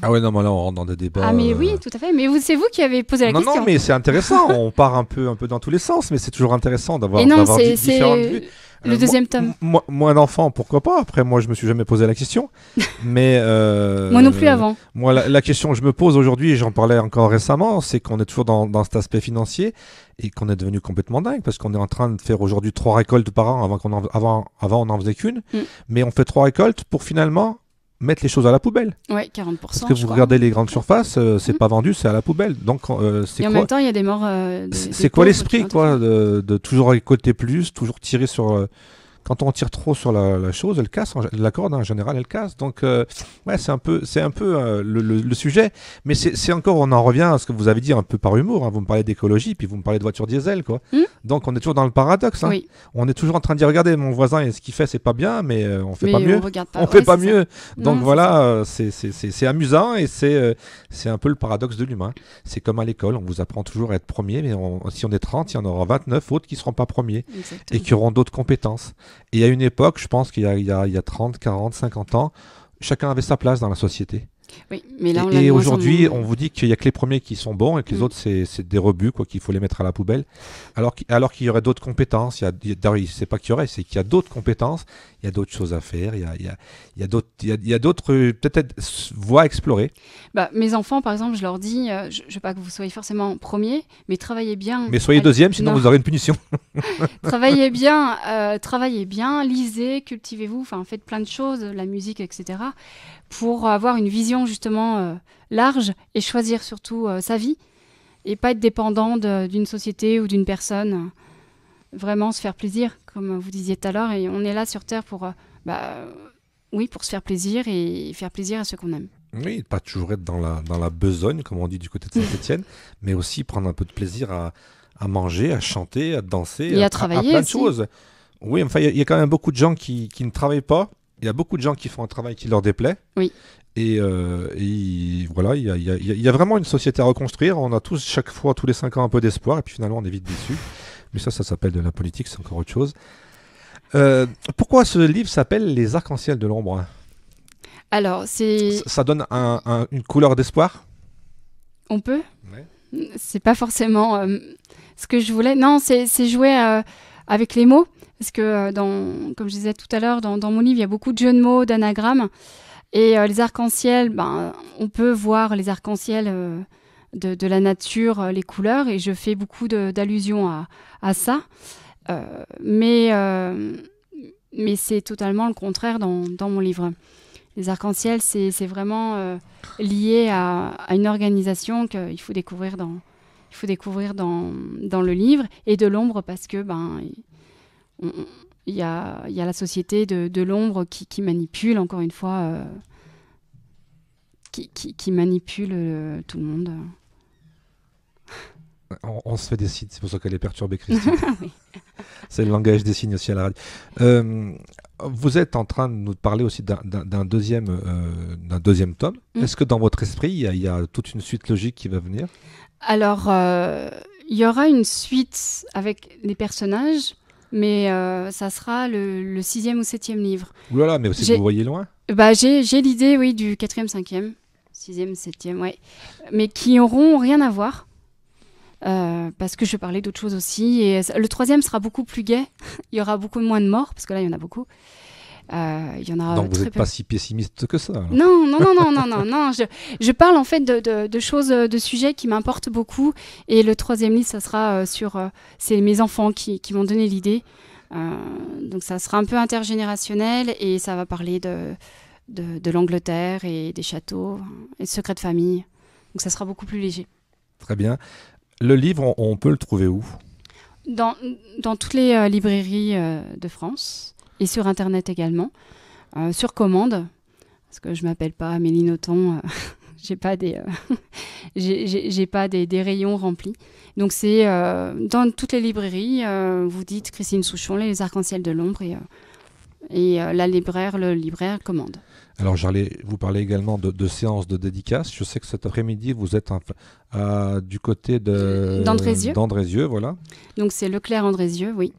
ah ouais, non, mais là on rentre dans des débats. Ah mais euh. oui, tout à fait. Mais c'est vous qui avez posé la question. Non, non, mais c'est intéressant. on part un peu, un peu dans tous les sens, mais c'est toujours intéressant d'avoir différentes vues. Le euh, deuxième tome. Moi, enfant, pourquoi pas Après, moi, je me suis jamais posé la question. (laughs) mais euh, moi non plus avant. Moi, la, question que je me pose aujourd'hui, et j'en parlais encore récemment, c'est qu'on est toujours dans, cet aspect financier et qu'on est devenu complètement dingue parce qu'on est en train de faire aujourd'hui trois récoltes par an avant qu'on avant avant on en faisait qu'une, mm. mais on fait trois récoltes pour finalement mettre les choses à la poubelle. Oui, 40%. Parce que vous regardez les grandes surfaces, euh, c'est mhm. pas vendu, c'est à la poubelle. Donc, euh, c'est Et en même temps, il y a des morts. Euh, c'est quoi l'esprit, quoi, de, toujours écouter plus, toujours tirer sur quand on tire trop sur la, chose, elle casse, la corde hein, en général, elle casse. Donc, euh, ouais, c'est un peu, c'est un peu euh, le, sujet. Mais c'est encore, on en revient à ce que vous avez dit un peu par humour. Hein. Vous me parlez d'écologie, puis vous me parlez de voiture diesel, quoi. Hmm. Donc, on est toujours dans le paradoxe. Hein. On est toujours en train de dire, regardez, mon voisin, ce qu'il fait, c'est pas bien, mais euh, on fait pas mieux. On fait pas mieux. Donc voilà, c'est amusant et c'est c'est un peu le paradoxe de l'humain. C'est comme à l'école, on vous apprend toujours à être premier, mais si on est 30, il y en aura 29 autres qui seront pas premiers et qui auront d'autres compétences. Et à une époque, je pense qu'il y a, 30, 40, 50 ans, chacun avait sa place dans la société mais là, et, aujourd'hui, on vous dit qu'il n'y a que les premiers qui sont bons et que les mm. autres, c'est des rebuts, quoi, qu'il faut les mettre à la poubelle. Alors, alors qu'il y aurait d'autres compétences, il ce n'est pas qu'il y aurait, c'est qu'il y a d'autres compétences, il y a d'autres choses à faire, il y a, a d'autres, euh, peut-être, euh, voies à explorer. Bah, mes enfants, par exemple, je leur dis, euh, je ne veux pas que vous soyez forcément premier, mais travaillez bien. Mais soyez deuxième, sinon vous aurez une punition. (laughs) (laughs) travaillez bien, travaillez bien, lisez, cultivez-vous, faites plein de choses, la musique, etc pour avoir une vision justement euh, large et choisir surtout euh, sa vie et pas être dépendant euh, d'une société ou d'une personne. Vraiment se faire plaisir, comme vous disiez tout à l'heure. Et on est là sur Terre pour, bah, oui, pour se faire plaisir et faire plaisir à ceux qu'on aime. Oui, pas toujours être dans la, dans la besogne, comme on dit du côté de Saint-Etienne, (laughs) mais aussi prendre un peu de plaisir à, manger, à chanter, à danser, et à, travailler. À plein de choses. Oui, enfin, il y, a quand même beaucoup de gens qui, qui ne travaillent pas il y a beaucoup de gens qui font un travail qui leur déplaît. Oui. Et, voilà, il y, a, vraiment une société à reconstruire. On a tous, chaque fois, tous les cinq ans, un peu d'espoir, et puis finalement, on est vite déçus. Mais ça, ça s'appelle de la politique, c'est encore autre chose. Euh, pourquoi ce livre s'appelle Les Arcs-en-Ciel de l'ombre Alors, c'est. Ça, donne une couleur d'espoir On peut C'est pas forcément euh, ce que je voulais. Non, c'est jouer. Euh, avec les mots, parce que, euh, dans, comme je disais tout à l'heure, dans, mon livre, il y a beaucoup de jeux de mots, d'anagrammes. Et euh, les arcs-en-ciel, ben, on peut voir les arcs-en-ciel euh, de, la nature, les couleurs, et je fais beaucoup d'allusions à, ça. mais mais c'est totalement le contraire dans, mon livre. Les arcs-en-ciel, c'est vraiment lié à, à, une organisation qu'il faut découvrir dans, il faut découvrir dans, le livre, et de l'ombre parce que ben il y a, la société de, l'ombre qui, manipule encore une fois, euh, qui, manipule euh, tout le monde. On, se fait des signes, c'est pour ça qu'elle est perturbée, (laughs) Christine. Ah (laughs) c'est le langage des signes aussi à la radio. Euh, vous êtes en train de nous parler aussi d'un deuxième, euh, deuxième tome. Mm. Est-ce que dans votre esprit, il y, a, toute une suite logique qui va venir Alors, euh, il y aura une suite avec les personnages, mais ça sera le, sixième ou septième livre. Voilà, mais aussi vous voyez loin bah, J'ai l'idée, oui, du quatrième, cinquième, sixième, septième, oui, Mais qui n'auront rien à voir. Euh, parce que je parlais d'autres choses aussi. Et le troisième sera beaucoup plus gai. (laughs) il y aura beaucoup moins de morts, parce que là, il y en a beaucoup. Euh, il y en a Donc vous n'êtes pas si pessimiste que ça. Non, non, non, non, non, (laughs) non, Je, parle en fait de, choses, de sujets qui m'importent beaucoup. Et le troisième livre, ça sera euh, sur. c'est mes enfants qui, m'ont donné l'idée. donc ça sera un peu intergénérationnel et ça va parler de, de, de l'Angleterre et des châteaux et de secrets de famille. Donc ça sera beaucoup plus léger. Très bien. Le livre, on, peut le trouver où dans, toutes les euh, librairies euh, de France et sur Internet également, euh, sur commande, parce que je m'appelle pas Amélie Nothomb, (laughs) j'ai pas des, (laughs) j'ai pas des, rayons remplis. Donc c'est dans toutes les librairies, vous dites Christine Souchon, les Arcs-en-Ciel de l'ombre et la libraire, le libraire commande. Alors j'allais vous parler également de, séance séances de dédicace. Je sais que cet après-midi, vous êtes un, du côté de d'Andrézieux. voilà. Donc c'est Leclerc Andrézieux, oui.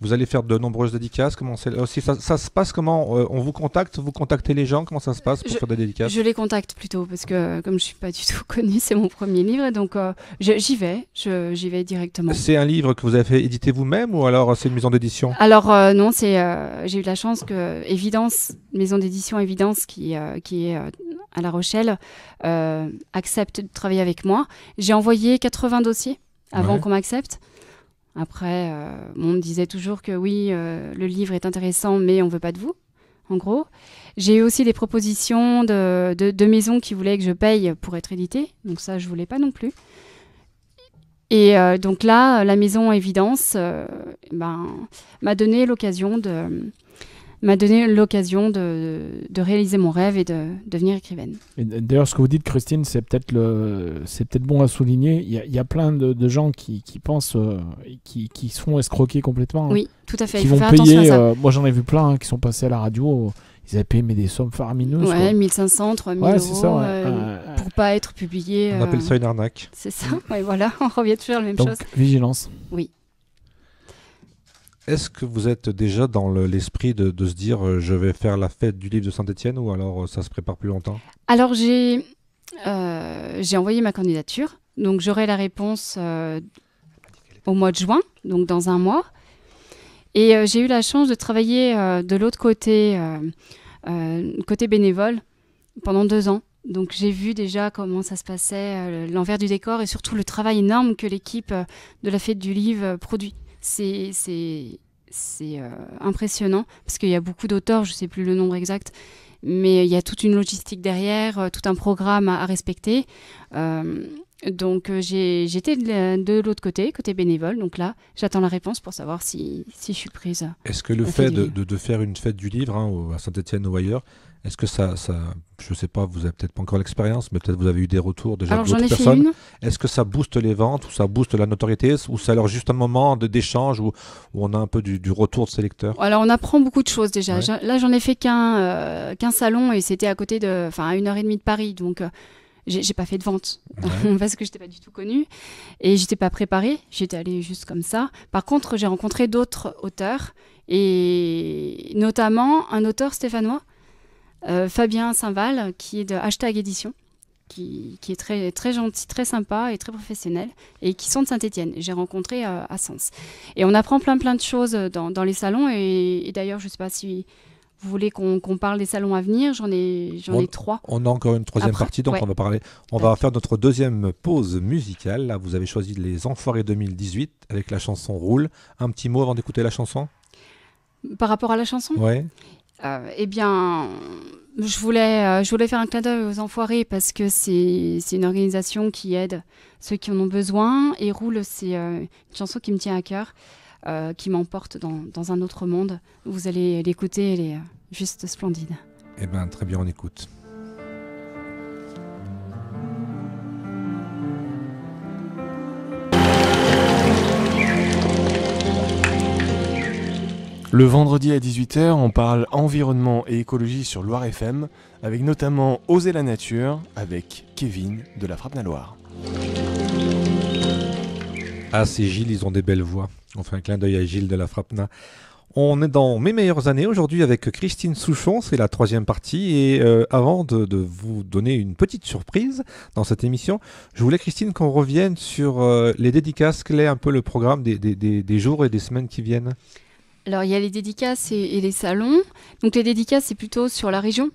Vous allez faire de nombreuses dédicaces. Comment euh, ça, se passe Comment euh, on vous contacte Vous contactez les gens Comment ça se passe pour faire des dédicaces Je les contacte plutôt parce que euh, comme je suis pas du tout (laughs) connue, c'est mon premier livre, donc j'y vais, j'y vais directement. C'est un livre que vous avez fait éditer vous-même ou alors c'est une maison d'édition Alors non, c'est j'ai eu la chance que Évidence, maison d'édition Évidence qui qui est à La Rochelle accepte de travailler avec moi. J'ai envoyé 80 dossiers avant qu'on m'accepte. Après, euh, on me disait toujours que oui, euh, le livre est intéressant, mais on veut pas de vous en gros. J'ai eu aussi des propositions de, de, maisons qui voulaient que je paye pour être édité, donc ça, je voulais pas non plus. Et euh, donc là, la maison en Évidence ben, m'a donné l'occasion de, m'a donné l'occasion de, de, réaliser mon rêve et de, devenir écrivaine. D'ailleurs, ce que vous dites, Christine, c'est peut-être peut bon à souligner. Il y a, plein de, gens qui, qui pensent, euh, qui, qui se font escroquer complètement. Hein. Oui, tout à fait. Qui vont payer. Euh, moi, j'en ai vu plein hein, qui sont passés à la radio. Ils avaient payé mais des sommes faramineuses. Ouais, 1500, 3000 ouais, euros euh, pour pas être publié. On appelle ça une arnaque. C'est ça, voilà, (laughs) on revient toujours à la même Donc, chose. Vigilance. Oui. Est-ce que vous êtes déjà dans l'esprit de, se dire euh, je vais faire la fête du livre de saint » ou alors euh, ça se prépare plus longtemps Alors euh, j'ai envoyé ma candidature, donc j'aurai la réponse au mois de juin, donc dans un mois. Et j'ai eu la chance de travailler de l'autre côté, côté bénévole, pendant deux ans. Donc j'ai vu déjà comment ça se passait, l'envers du décor et surtout le travail énorme que l'équipe de la fête du livre produit c'est c'est euh, impressionnant parce qu'il y a beaucoup d'auteurs, je ne sais plus le nombre exact, mais il y a toute une logistique derrière, euh, tout un programme à, respecter. Euh, donc euh, j'étais de l'autre côté, côté bénévole. Donc là, j'attends la réponse pour savoir si, je suis prise. Est-ce que le fait de, faire une fête du livre hein, à Saint-Etienne ou ailleurs, est-ce que ça, ça, je sais pas, vous avez peut-être pas encore l'expérience, mais peut-être vous avez eu des retours déjà d'autres personnes. Est-ce que ça booste les ventes ou ça booste la notoriété ou c'est alors juste un moment d'échange où, on a un peu du, retour de ses lecteurs Alors on apprend beaucoup de choses déjà. là j'en ai fait euh, qu'un salon et c'était à côté de, enfin à une heure et demie de Paris, donc. Euh, j'ai pas fait de vente (laughs) parce que j'étais pas du tout connue et j'étais pas préparée. J'étais allée juste comme ça. Par contre, j'ai rencontré d'autres auteurs et notamment un auteur stéphanois, euh, Fabien Saint-Val, qui est de Hashtag Édition. Qui, qui, est très, très gentil, très sympa et très professionnel, et qui sont de Saint-Etienne. J'ai rencontré euh, à Sens. Et on apprend plein plein de choses euh, dans, dans les salons, et, et d'ailleurs, je ne sais pas si vous voulez qu'on parle des salons à venir J'en ai, ai trois. On a encore une troisième partie, donc on va parler. On va faire notre deuxième pause musicale. Là, vous avez choisi les Enfoirés 2018 avec la chanson Roule. Un petit mot avant d'écouter la chanson Par rapport à la chanson Oui. Euh, eh bien, je voulais, euh, je voulais faire un clin d'œil aux Enfoirés parce que c'est une organisation qui aide ceux qui en ont besoin. Et Roule, c'est euh, une chanson qui me tient à cœur. Euh, qui m'emporte dans, un autre monde. Vous allez l'écouter, elle est euh, juste splendide. Eh bien, très bien, on écoute. Le vendredi à 18h, on parle environnement et écologie sur Loire FM, avec notamment Oser la nature avec Kevin de la Frappe Loire. Ah, c'est Gilles, ils ont des belles voix. On fait un clin d'œil à Gilles de la Frapna. On est dans mes meilleures années aujourd'hui avec Christine Souchon, c'est la troisième partie. Et euh, avant de, vous donner une petite surprise dans cette émission, je voulais, Christine, qu'on revienne sur euh, les dédicaces. Quel est un peu le programme des, jours et des semaines qui viennent alors, il y a les dédicaces et, les salons. Donc, les dédicaces, c'est plutôt sur la région.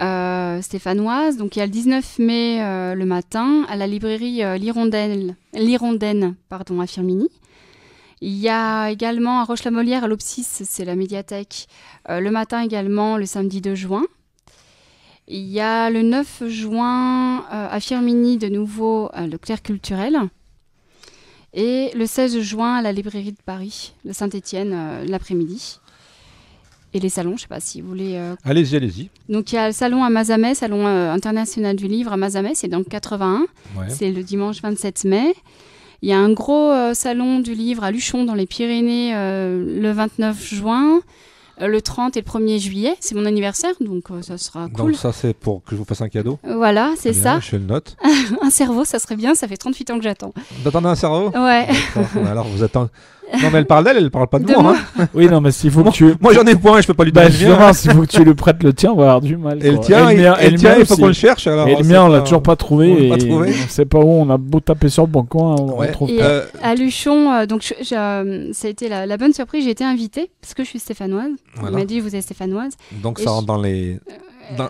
Euh, stéphanoise. Donc il y a le 19 mai euh, le matin à la librairie euh, L'Hirondelle, pardon, à Firmini. Il y a également à Roche-la-Molière, à l'Obsis, c'est la médiathèque, le matin également, le samedi 2 juin. Il y a le 9 juin à Firmini, de nouveau, le Clair Culturel. Et le 16 juin à la librairie de Paris, le Saint-Étienne, l'après-midi et les salons, je ne sais pas si vous voulez. Euh, allez-y, allez-y. Donc il y a le salon à Mazamet, salon euh, international du livre à Mazamet, c'est dans le 81, c'est le dimanche 27 mai. Il y a un gros euh, salon du livre à Luchon dans les Pyrénées le 29 juin. Le 30 et le 1er juillet, c'est mon anniversaire, donc ça sera cool. Donc ça, c'est pour que je vous fasse un cadeau Voilà, c'est ça. vous le note. (laughs) un cerveau, ça serait bien, ça fait 38 ans que j'attends. D'attendre un cerveau Ouais. Alors, vous attendez... Non, mais elle parle d'elle, elle parle pas de, moi. Hein. (laughs) Oui, non, mais s'il faut que tu. Moi, j'en ai point, je peux pas lui bah, donner. Bah, justement, s'il faut que tu lui prêtes le tien, on va avoir du mal. Et le tien, il faut qu'on le cherche. Alors, et le mien, on l'a toujours pas trouvé. On pas pas où, on a beau taper sur le bon coin, on ouais. trouve et pas. Euh, à Luchon, euh, donc, euh, ça a été la, bonne surprise, j'ai été invitée, parce que je suis stéphanoise. On m'a dit, vous êtes stéphanoise. Donc, ça rentre dans les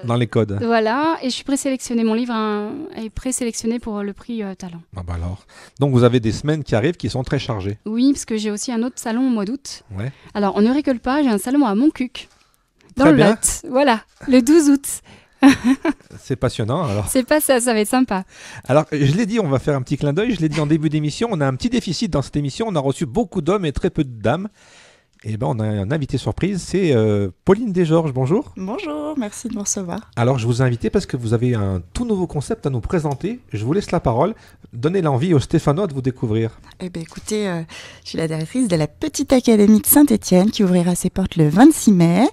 dans, les codes. Voilà, et je suis présélectionnée. Mon livre hein, est présélectionné pour le prix euh, Talent. Ah bah alors. Donc vous avez des semaines qui arrivent qui sont très chargées. Oui, parce que j'ai aussi un autre salon au mois d'août. Ouais. Alors on ne rigole pas, j'ai un salon à Montcuq, dans le Lot. Voilà, le 12 août. (laughs) c'est passionnant alors. C'est pas ça, ça va être sympa. Alors, je l'ai dit, on va faire un petit clin d'œil. Je l'ai dit en début d'émission, on a un petit déficit dans cette émission. On a reçu beaucoup d'hommes et très peu de dames eh ben, on a un invité surprise, c'est euh, Pauline Desgeorges, bonjour. Bonjour, merci de me recevoir. Alors je vous ai invité parce que vous avez un tout nouveau concept à nous présenter. Je vous laisse la parole. Donnez l'envie au Stéphanois de vous découvrir. Eh bien écoutez, euh, je suis la directrice de la Petite Académie de Saint-Étienne qui ouvrira ses portes le 26 mai.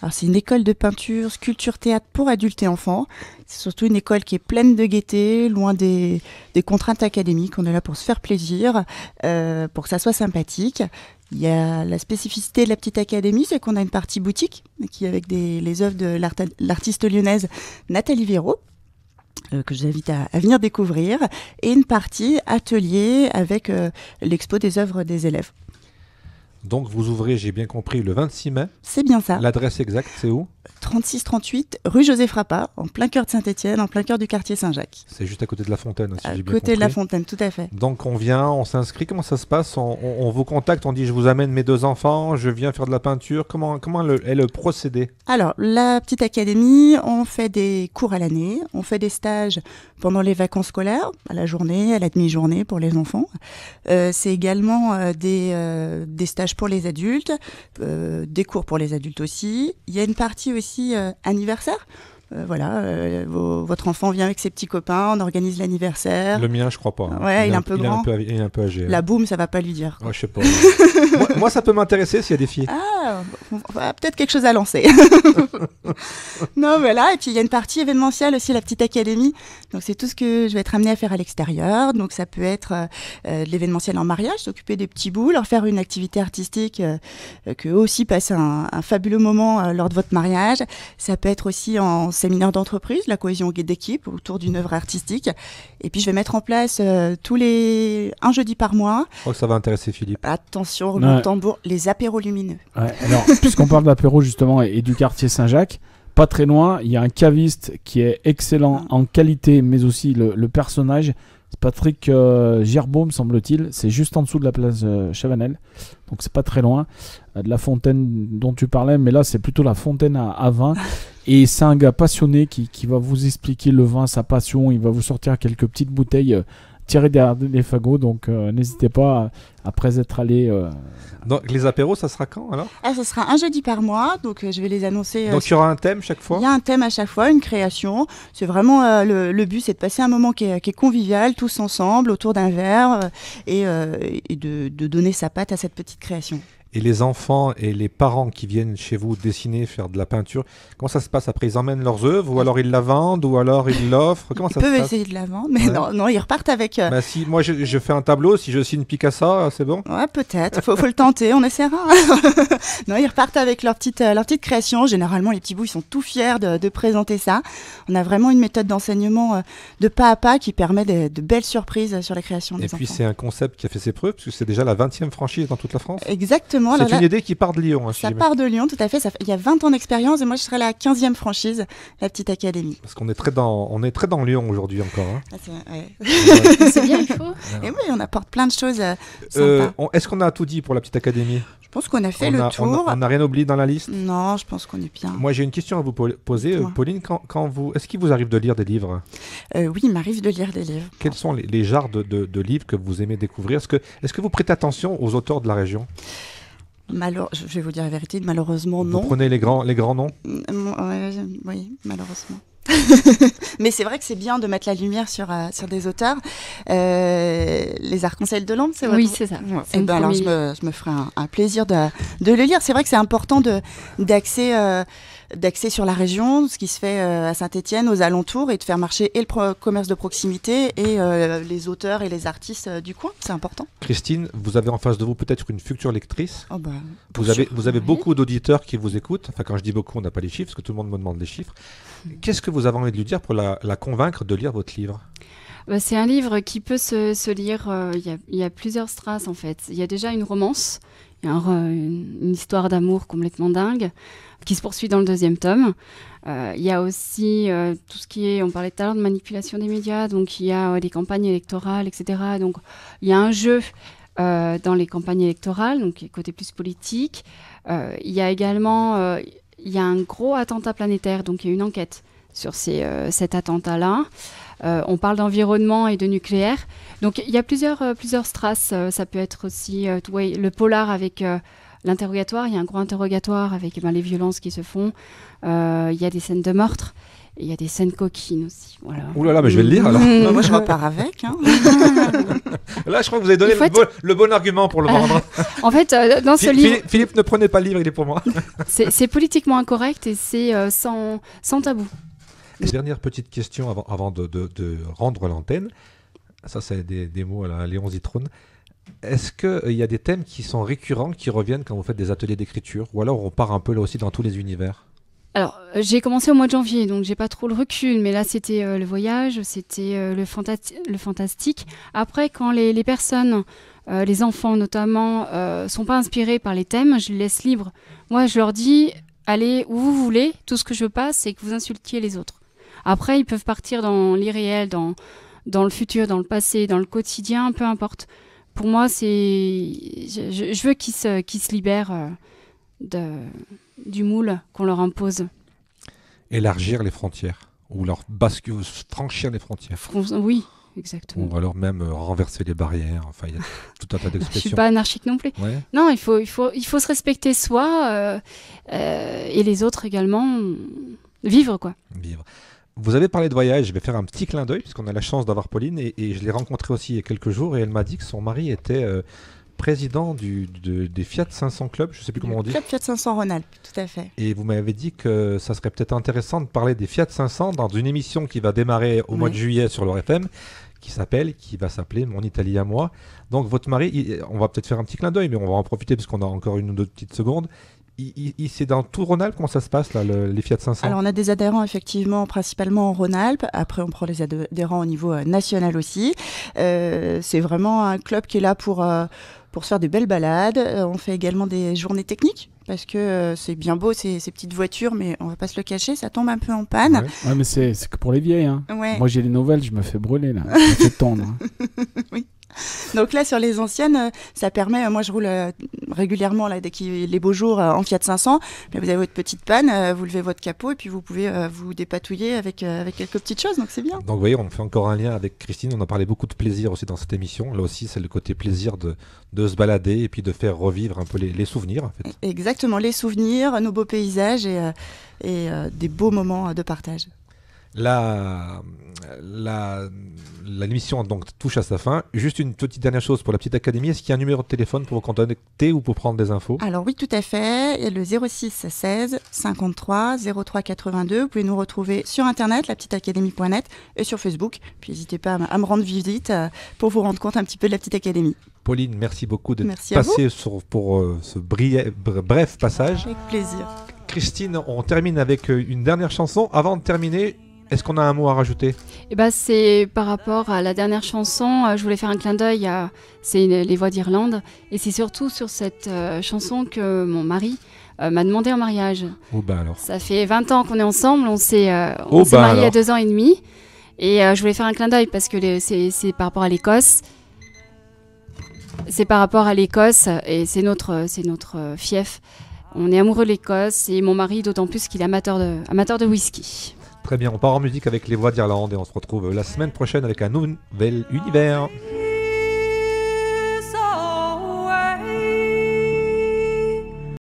Alors c'est une école de peinture, sculpture, théâtre pour adultes et enfants. C'est surtout une école qui est pleine de gaieté, loin des, contraintes académiques. On est là pour se faire plaisir, euh, pour que ça soit sympathique. Il y a la spécificité de la petite académie, c'est qu'on a une partie boutique qui avec des, les œuvres de l'artiste lyonnaise Nathalie Véraud, euh, que je vous invite à, venir découvrir, et une partie atelier avec euh, l'expo des œuvres des élèves. Donc vous ouvrez, j'ai bien compris, le 26 mai. C'est bien ça. L'adresse exacte, c'est où 3638 rue José Frappa, en plein cœur de Saint-Étienne, en plein cœur du quartier Saint-Jacques. C'est juste à côté de la fontaine, si j'ai bien côté de la fontaine, tout à fait. Donc on vient, on s'inscrit, comment ça se passe on, vous contacte, on dit je vous amène mes deux enfants, je viens faire de la peinture. Comment, comment le, est le procédé Alors, la petite académie, on fait des cours à l'année, on fait des stages pendant les vacances scolaires, à la journée, à la demi-journée pour les enfants. Euh, c'est également euh, des, euh, des stages pour les adultes, euh, des cours pour les adultes aussi. Il y a une partie aussi euh, anniversaire euh, voilà, euh, votre enfant vient avec ses petits copains, on organise l'anniversaire. Le mien, je crois pas. Ouais, il, est un peu grand. il est un peu âgé. Hein. La boum, ça va pas lui dire. je sais pas. (laughs) moi, ça peut m'intéresser s'il y a des filles. Ah, peut-être quelque chose à lancer. (laughs) non, voilà. Et puis il y a une partie événementielle aussi, la petite académie. Donc c'est tout ce que je vais être amenée à faire à l'extérieur. Donc ça peut être euh, de l'événementiel en mariage, s'occuper des petits bouts, leur faire une activité artistique, que aussi passent un, un fabuleux moment lors de votre mariage. Ça peut être aussi en séminaire d'entreprise, la cohésion d'équipe autour d'une œuvre artistique. Et puis je vais mettre en place euh, tous les un jeudi par mois. Je crois que ça va intéresser Philippe. Attention, remonte tambour, les apéros lumineux. alors, (laughs) puisqu'on parle d'apéro justement et, du quartier Saint-Jacques, pas très loin, il y a un caviste qui est excellent ah. en qualité, mais aussi le, personnage. C'est Patrick euh, Gerbaum me semble-t-il. C'est juste en dessous de la place euh, Chavanel. Donc c'est pas très loin. Euh, de la fontaine dont tu parlais, mais là c'est plutôt la fontaine à, vin. (laughs) Et c'est un gars passionné qui, va vous expliquer le vin, sa passion, il va vous sortir quelques petites bouteilles euh, tirées derrière des fagots, donc euh, n'hésitez pas, après être allé... Donc les apéros, ça sera quand alors ah, Ça sera un jeudi par mois, donc je vais les annoncer... donc il y aura un thème chaque fois Il y a un thème à chaque fois, une création. C'est vraiment le, but, c'est de passer un moment qui est, convivial, tous ensemble, autour d'un verre, et, de, de donner sa patte à cette petite création et les enfants et les parents qui viennent chez vous dessiner, faire de la peinture, comment ça se passe après Ils emmènent leurs œuvres ou alors ils la vendent ou alors ils l'offrent Comment ils ça se passe peuvent essayer de la vendre, mais non, non, ils repartent avec. Euh, bah, si, moi je, fais un tableau, si je signe Picasso, c'est bon Ouais, peut-être. Faut, faut le tenter, on essaiera. (laughs) non, ils repartent avec leur petite, euh, leur petite création. Généralement, les petits bouts, ils sont tout fiers de, présenter ça. On a vraiment une méthode d'enseignement euh, de pas à pas qui permet de, belles surprises sur la création des Et puis c'est un concept qui a fait ses preuves, puisque c'est déjà la 20e franchise dans toute la France. Exactement. C'est une idée qui part de Lyon. ça part de Lyon, tout à fait. Il y a 20 ans d'expérience et moi, je serai la 15e franchise, la petite académie. Parce qu'on est très dans, on est très dans Lyon aujourd'hui encore. Hein. Ah, c'est bien, il faut. (laughs) Et oui, on apporte plein de choses. Euh, euh Est-ce qu'on a tout dit pour la petite académie Je pense qu'on a fait le tour. On n'a rien oublié dans la liste Non, je pense qu'on est bien. Moi, j'ai une question à vous poser, Pauline. Quand, vous, est-ce qu'il vous arrive de lire des livres euh, Oui, il m'arrive de lire des livres. Quels sont les, les genres de, de, livres que vous aimez découvrir Est-ce que, est-ce que vous prêtez attention aux auteurs de la région je vais vous dire la vérité, malheureusement non. Vous prenez les grands, les grands noms mm, mm, Oui, malheureusement. (laughs) Mais c'est vrai que c'est bien de mettre la lumière sur, euh, sur des auteurs. Euh, les arc en ciel de Londres, c'est vrai Oui, c'est ça. Eh ben, je me, je me, ferai un, plaisir de, de, le lire. C'est vrai que c'est important d'axer euh, d'accès sur la région, ce qui se fait euh, à saint etienne aux alentours, et de faire marcher et le commerce de proximité et euh, les auteurs et les artistes euh, du coin. C'est important. Christine, vous avez en face de vous peut-être une future lectrice. Oh, bah, vous, avez, vous avez beaucoup d'auditeurs qui vous écoutent. Enfin, quand je dis beaucoup, on n'a pas les chiffres, parce que tout le monde me demande les chiffres. Qu'est-ce que vous avez envie de lui dire pour la, convaincre de lire votre livre bah, c'est un livre qui peut se, lire. Il y, y, a plusieurs strates en fait. Il y a déjà une romance une, une histoire d'amour complètement dingue qui se poursuit dans le deuxième tome. Euh, il y a aussi euh, tout ce qui est, on parlait tout à l'heure de manipulation des médias, donc il y a des euh, campagnes électorales, etc. Donc il y a un jeu dans les campagnes électorales, donc côté plus politique. Il y a également, il y a un gros attentat planétaire, donc il y a une enquête sur ces, cet attentat-là. Euh, on parle d'environnement et de nucléaire. Donc il y a plusieurs, euh, plusieurs euh, ça peut être aussi le polar avec l'interrogatoire. Il y a un gros interrogatoire avec eh ben, les violences qui se font. il y a des scènes de meurtre. Il y a des scènes coquines aussi. Voilà. Ouh là là, mais je vais le lire alors. Mmh. Bah, moi, je repars avec. Hein. là, je crois que vous avez donné le, bon, argument pour le vendre. (laughs) en fait, dans ce livre. Philippe, ne prenez pas le livre, il est pour moi. c'est politiquement incorrect et c'est sans tabou. Dernière petite question avant, avant de, rendre l'antenne. Ça, c'est des, mots à la Léon Zitrone. Est-ce qu'il euh, y a des thèmes qui sont récurrents, qui reviennent quand vous faites des ateliers d'écriture Ou alors on part un peu là aussi dans tous les univers alors, euh, j'ai commencé au mois de janvier, donc j'ai pas trop le recul, mais là c'était euh, le voyage, c'était le, fantastique. Après, quand les, personnes, les enfants notamment, sont pas inspirés par les thèmes, je les laisse libres. Moi, je leur dis, allez où vous voulez, tout ce que je passe, c'est que vous insultiez les autres. Après, ils peuvent partir dans l'irréel, dans, dans le futur, dans le passé, dans le quotidien, peu importe. Pour moi, c'est, je, veux qu'ils se, se libèrent euh, de, du moule qu'on leur impose. Élargir les frontières, ou leur bascule, franchir les frontières. oui, exactement. Ou alors même euh, renverser les barrières. Enfin, il y a tout un tas d'expressions. (laughs) Je suis pas anarchique non plus. Non, il faut, il faut, il faut se respecter soi euh, et les autres également. Vivre quoi. Vivre. Vous avez parlé de voyage, je vais faire un petit clin d'œil, puisqu'on a la chance d'avoir Pauline, et, je l'ai rencontrée aussi il y a quelques jours, et elle m'a dit que son mari était euh, président du, des Fiat 500 Club, je ne sais plus comment on dit. Club Fiat 500 ronald tout à fait. Et vous m'avez dit que ça serait peut-être intéressant de parler des Fiat 500 dans une émission qui va démarrer au mois de juillet sur leur FM, qui s'appelle, qui va s'appeler Mon Italie à moi. Donc votre mari, on va peut-être faire un petit clin d'œil, mais on va en profiter puisqu'on a encore une ou deux petites secondes c'est dans tout Rhône-Alpes Comment ça se passe, là, les Fiat 500 Alors, on a des adhérents, effectivement, principalement en Rhône-Alpes. Après, on prend les adhérents au niveau euh, national aussi. Euh, c'est vraiment un club qui est là pour, euh, pour se faire des belles balades. on fait également des journées techniques parce que c'est bien beau ces, ces, petites voitures, mais on va pas se le cacher, ça tombe un peu en panne. Ouais, mais c'est que pour les vieilles. Hein. Moi j'ai les nouvelles, je me fais brûler là, je me fais tendre. Hein. oui. Donc là sur les anciennes, ça permet, moi je roule régulièrement là dès qu'il les beaux jours euh, en Fiat 500. Mais vous avez votre petite panne, euh, vous levez votre capot et puis vous pouvez euh, vous dépatouiller avec avec quelques petites choses. Donc c'est bien. Donc vous voyez, on fait encore un lien avec Christine. On a parlé beaucoup de plaisir aussi dans cette émission. Là aussi, c'est le côté plaisir de de se balader et puis de faire revivre un peu les, les souvenirs. En fait. E-, exactement, les souvenirs, nos beaux paysages et, et des beaux moments de partage. La, la, donc touche à sa fin. Juste une petite dernière chose pour la petite académie. Est-ce qu'il y a un numéro de téléphone pour vous contacter ou pour prendre des infos Alors oui, tout à fait. le 06 16 53 03 82. Vous pouvez nous retrouver sur internet, académie.net et sur Facebook. Puis n'hésitez pas à me rendre visite euh, pour vous rendre compte un petit peu de la petite académie. Pauline, merci beaucoup de passer pour euh, ce bref passage. Avec plaisir. Christine, on termine avec euh, une dernière chanson. Avant de terminer, est-ce qu'on a un mot à rajouter eh ben, C'est par rapport à la dernière chanson, euh, je voulais faire un clin d'œil à c'est Les Voix d'Irlande. Et c'est surtout sur cette euh, chanson que mon mari euh, m'a demandé en mariage. Oh bah alors. Ça fait 20 ans qu'on est ensemble, on s'est oh, bah, mariés il y deux ans et demi. Et je voulais faire un clin d'œil parce que c'est par rapport à l'Écosse. C'est par rapport à l'Écosse et c'est notre, notre fief. On est amoureux de l'Écosse et mon mari d'autant plus qu'il est amateur de, amateur de whisky. Très bien, on part en musique avec les voix d'Irlande et on se retrouve la semaine prochaine avec un nouvel univers.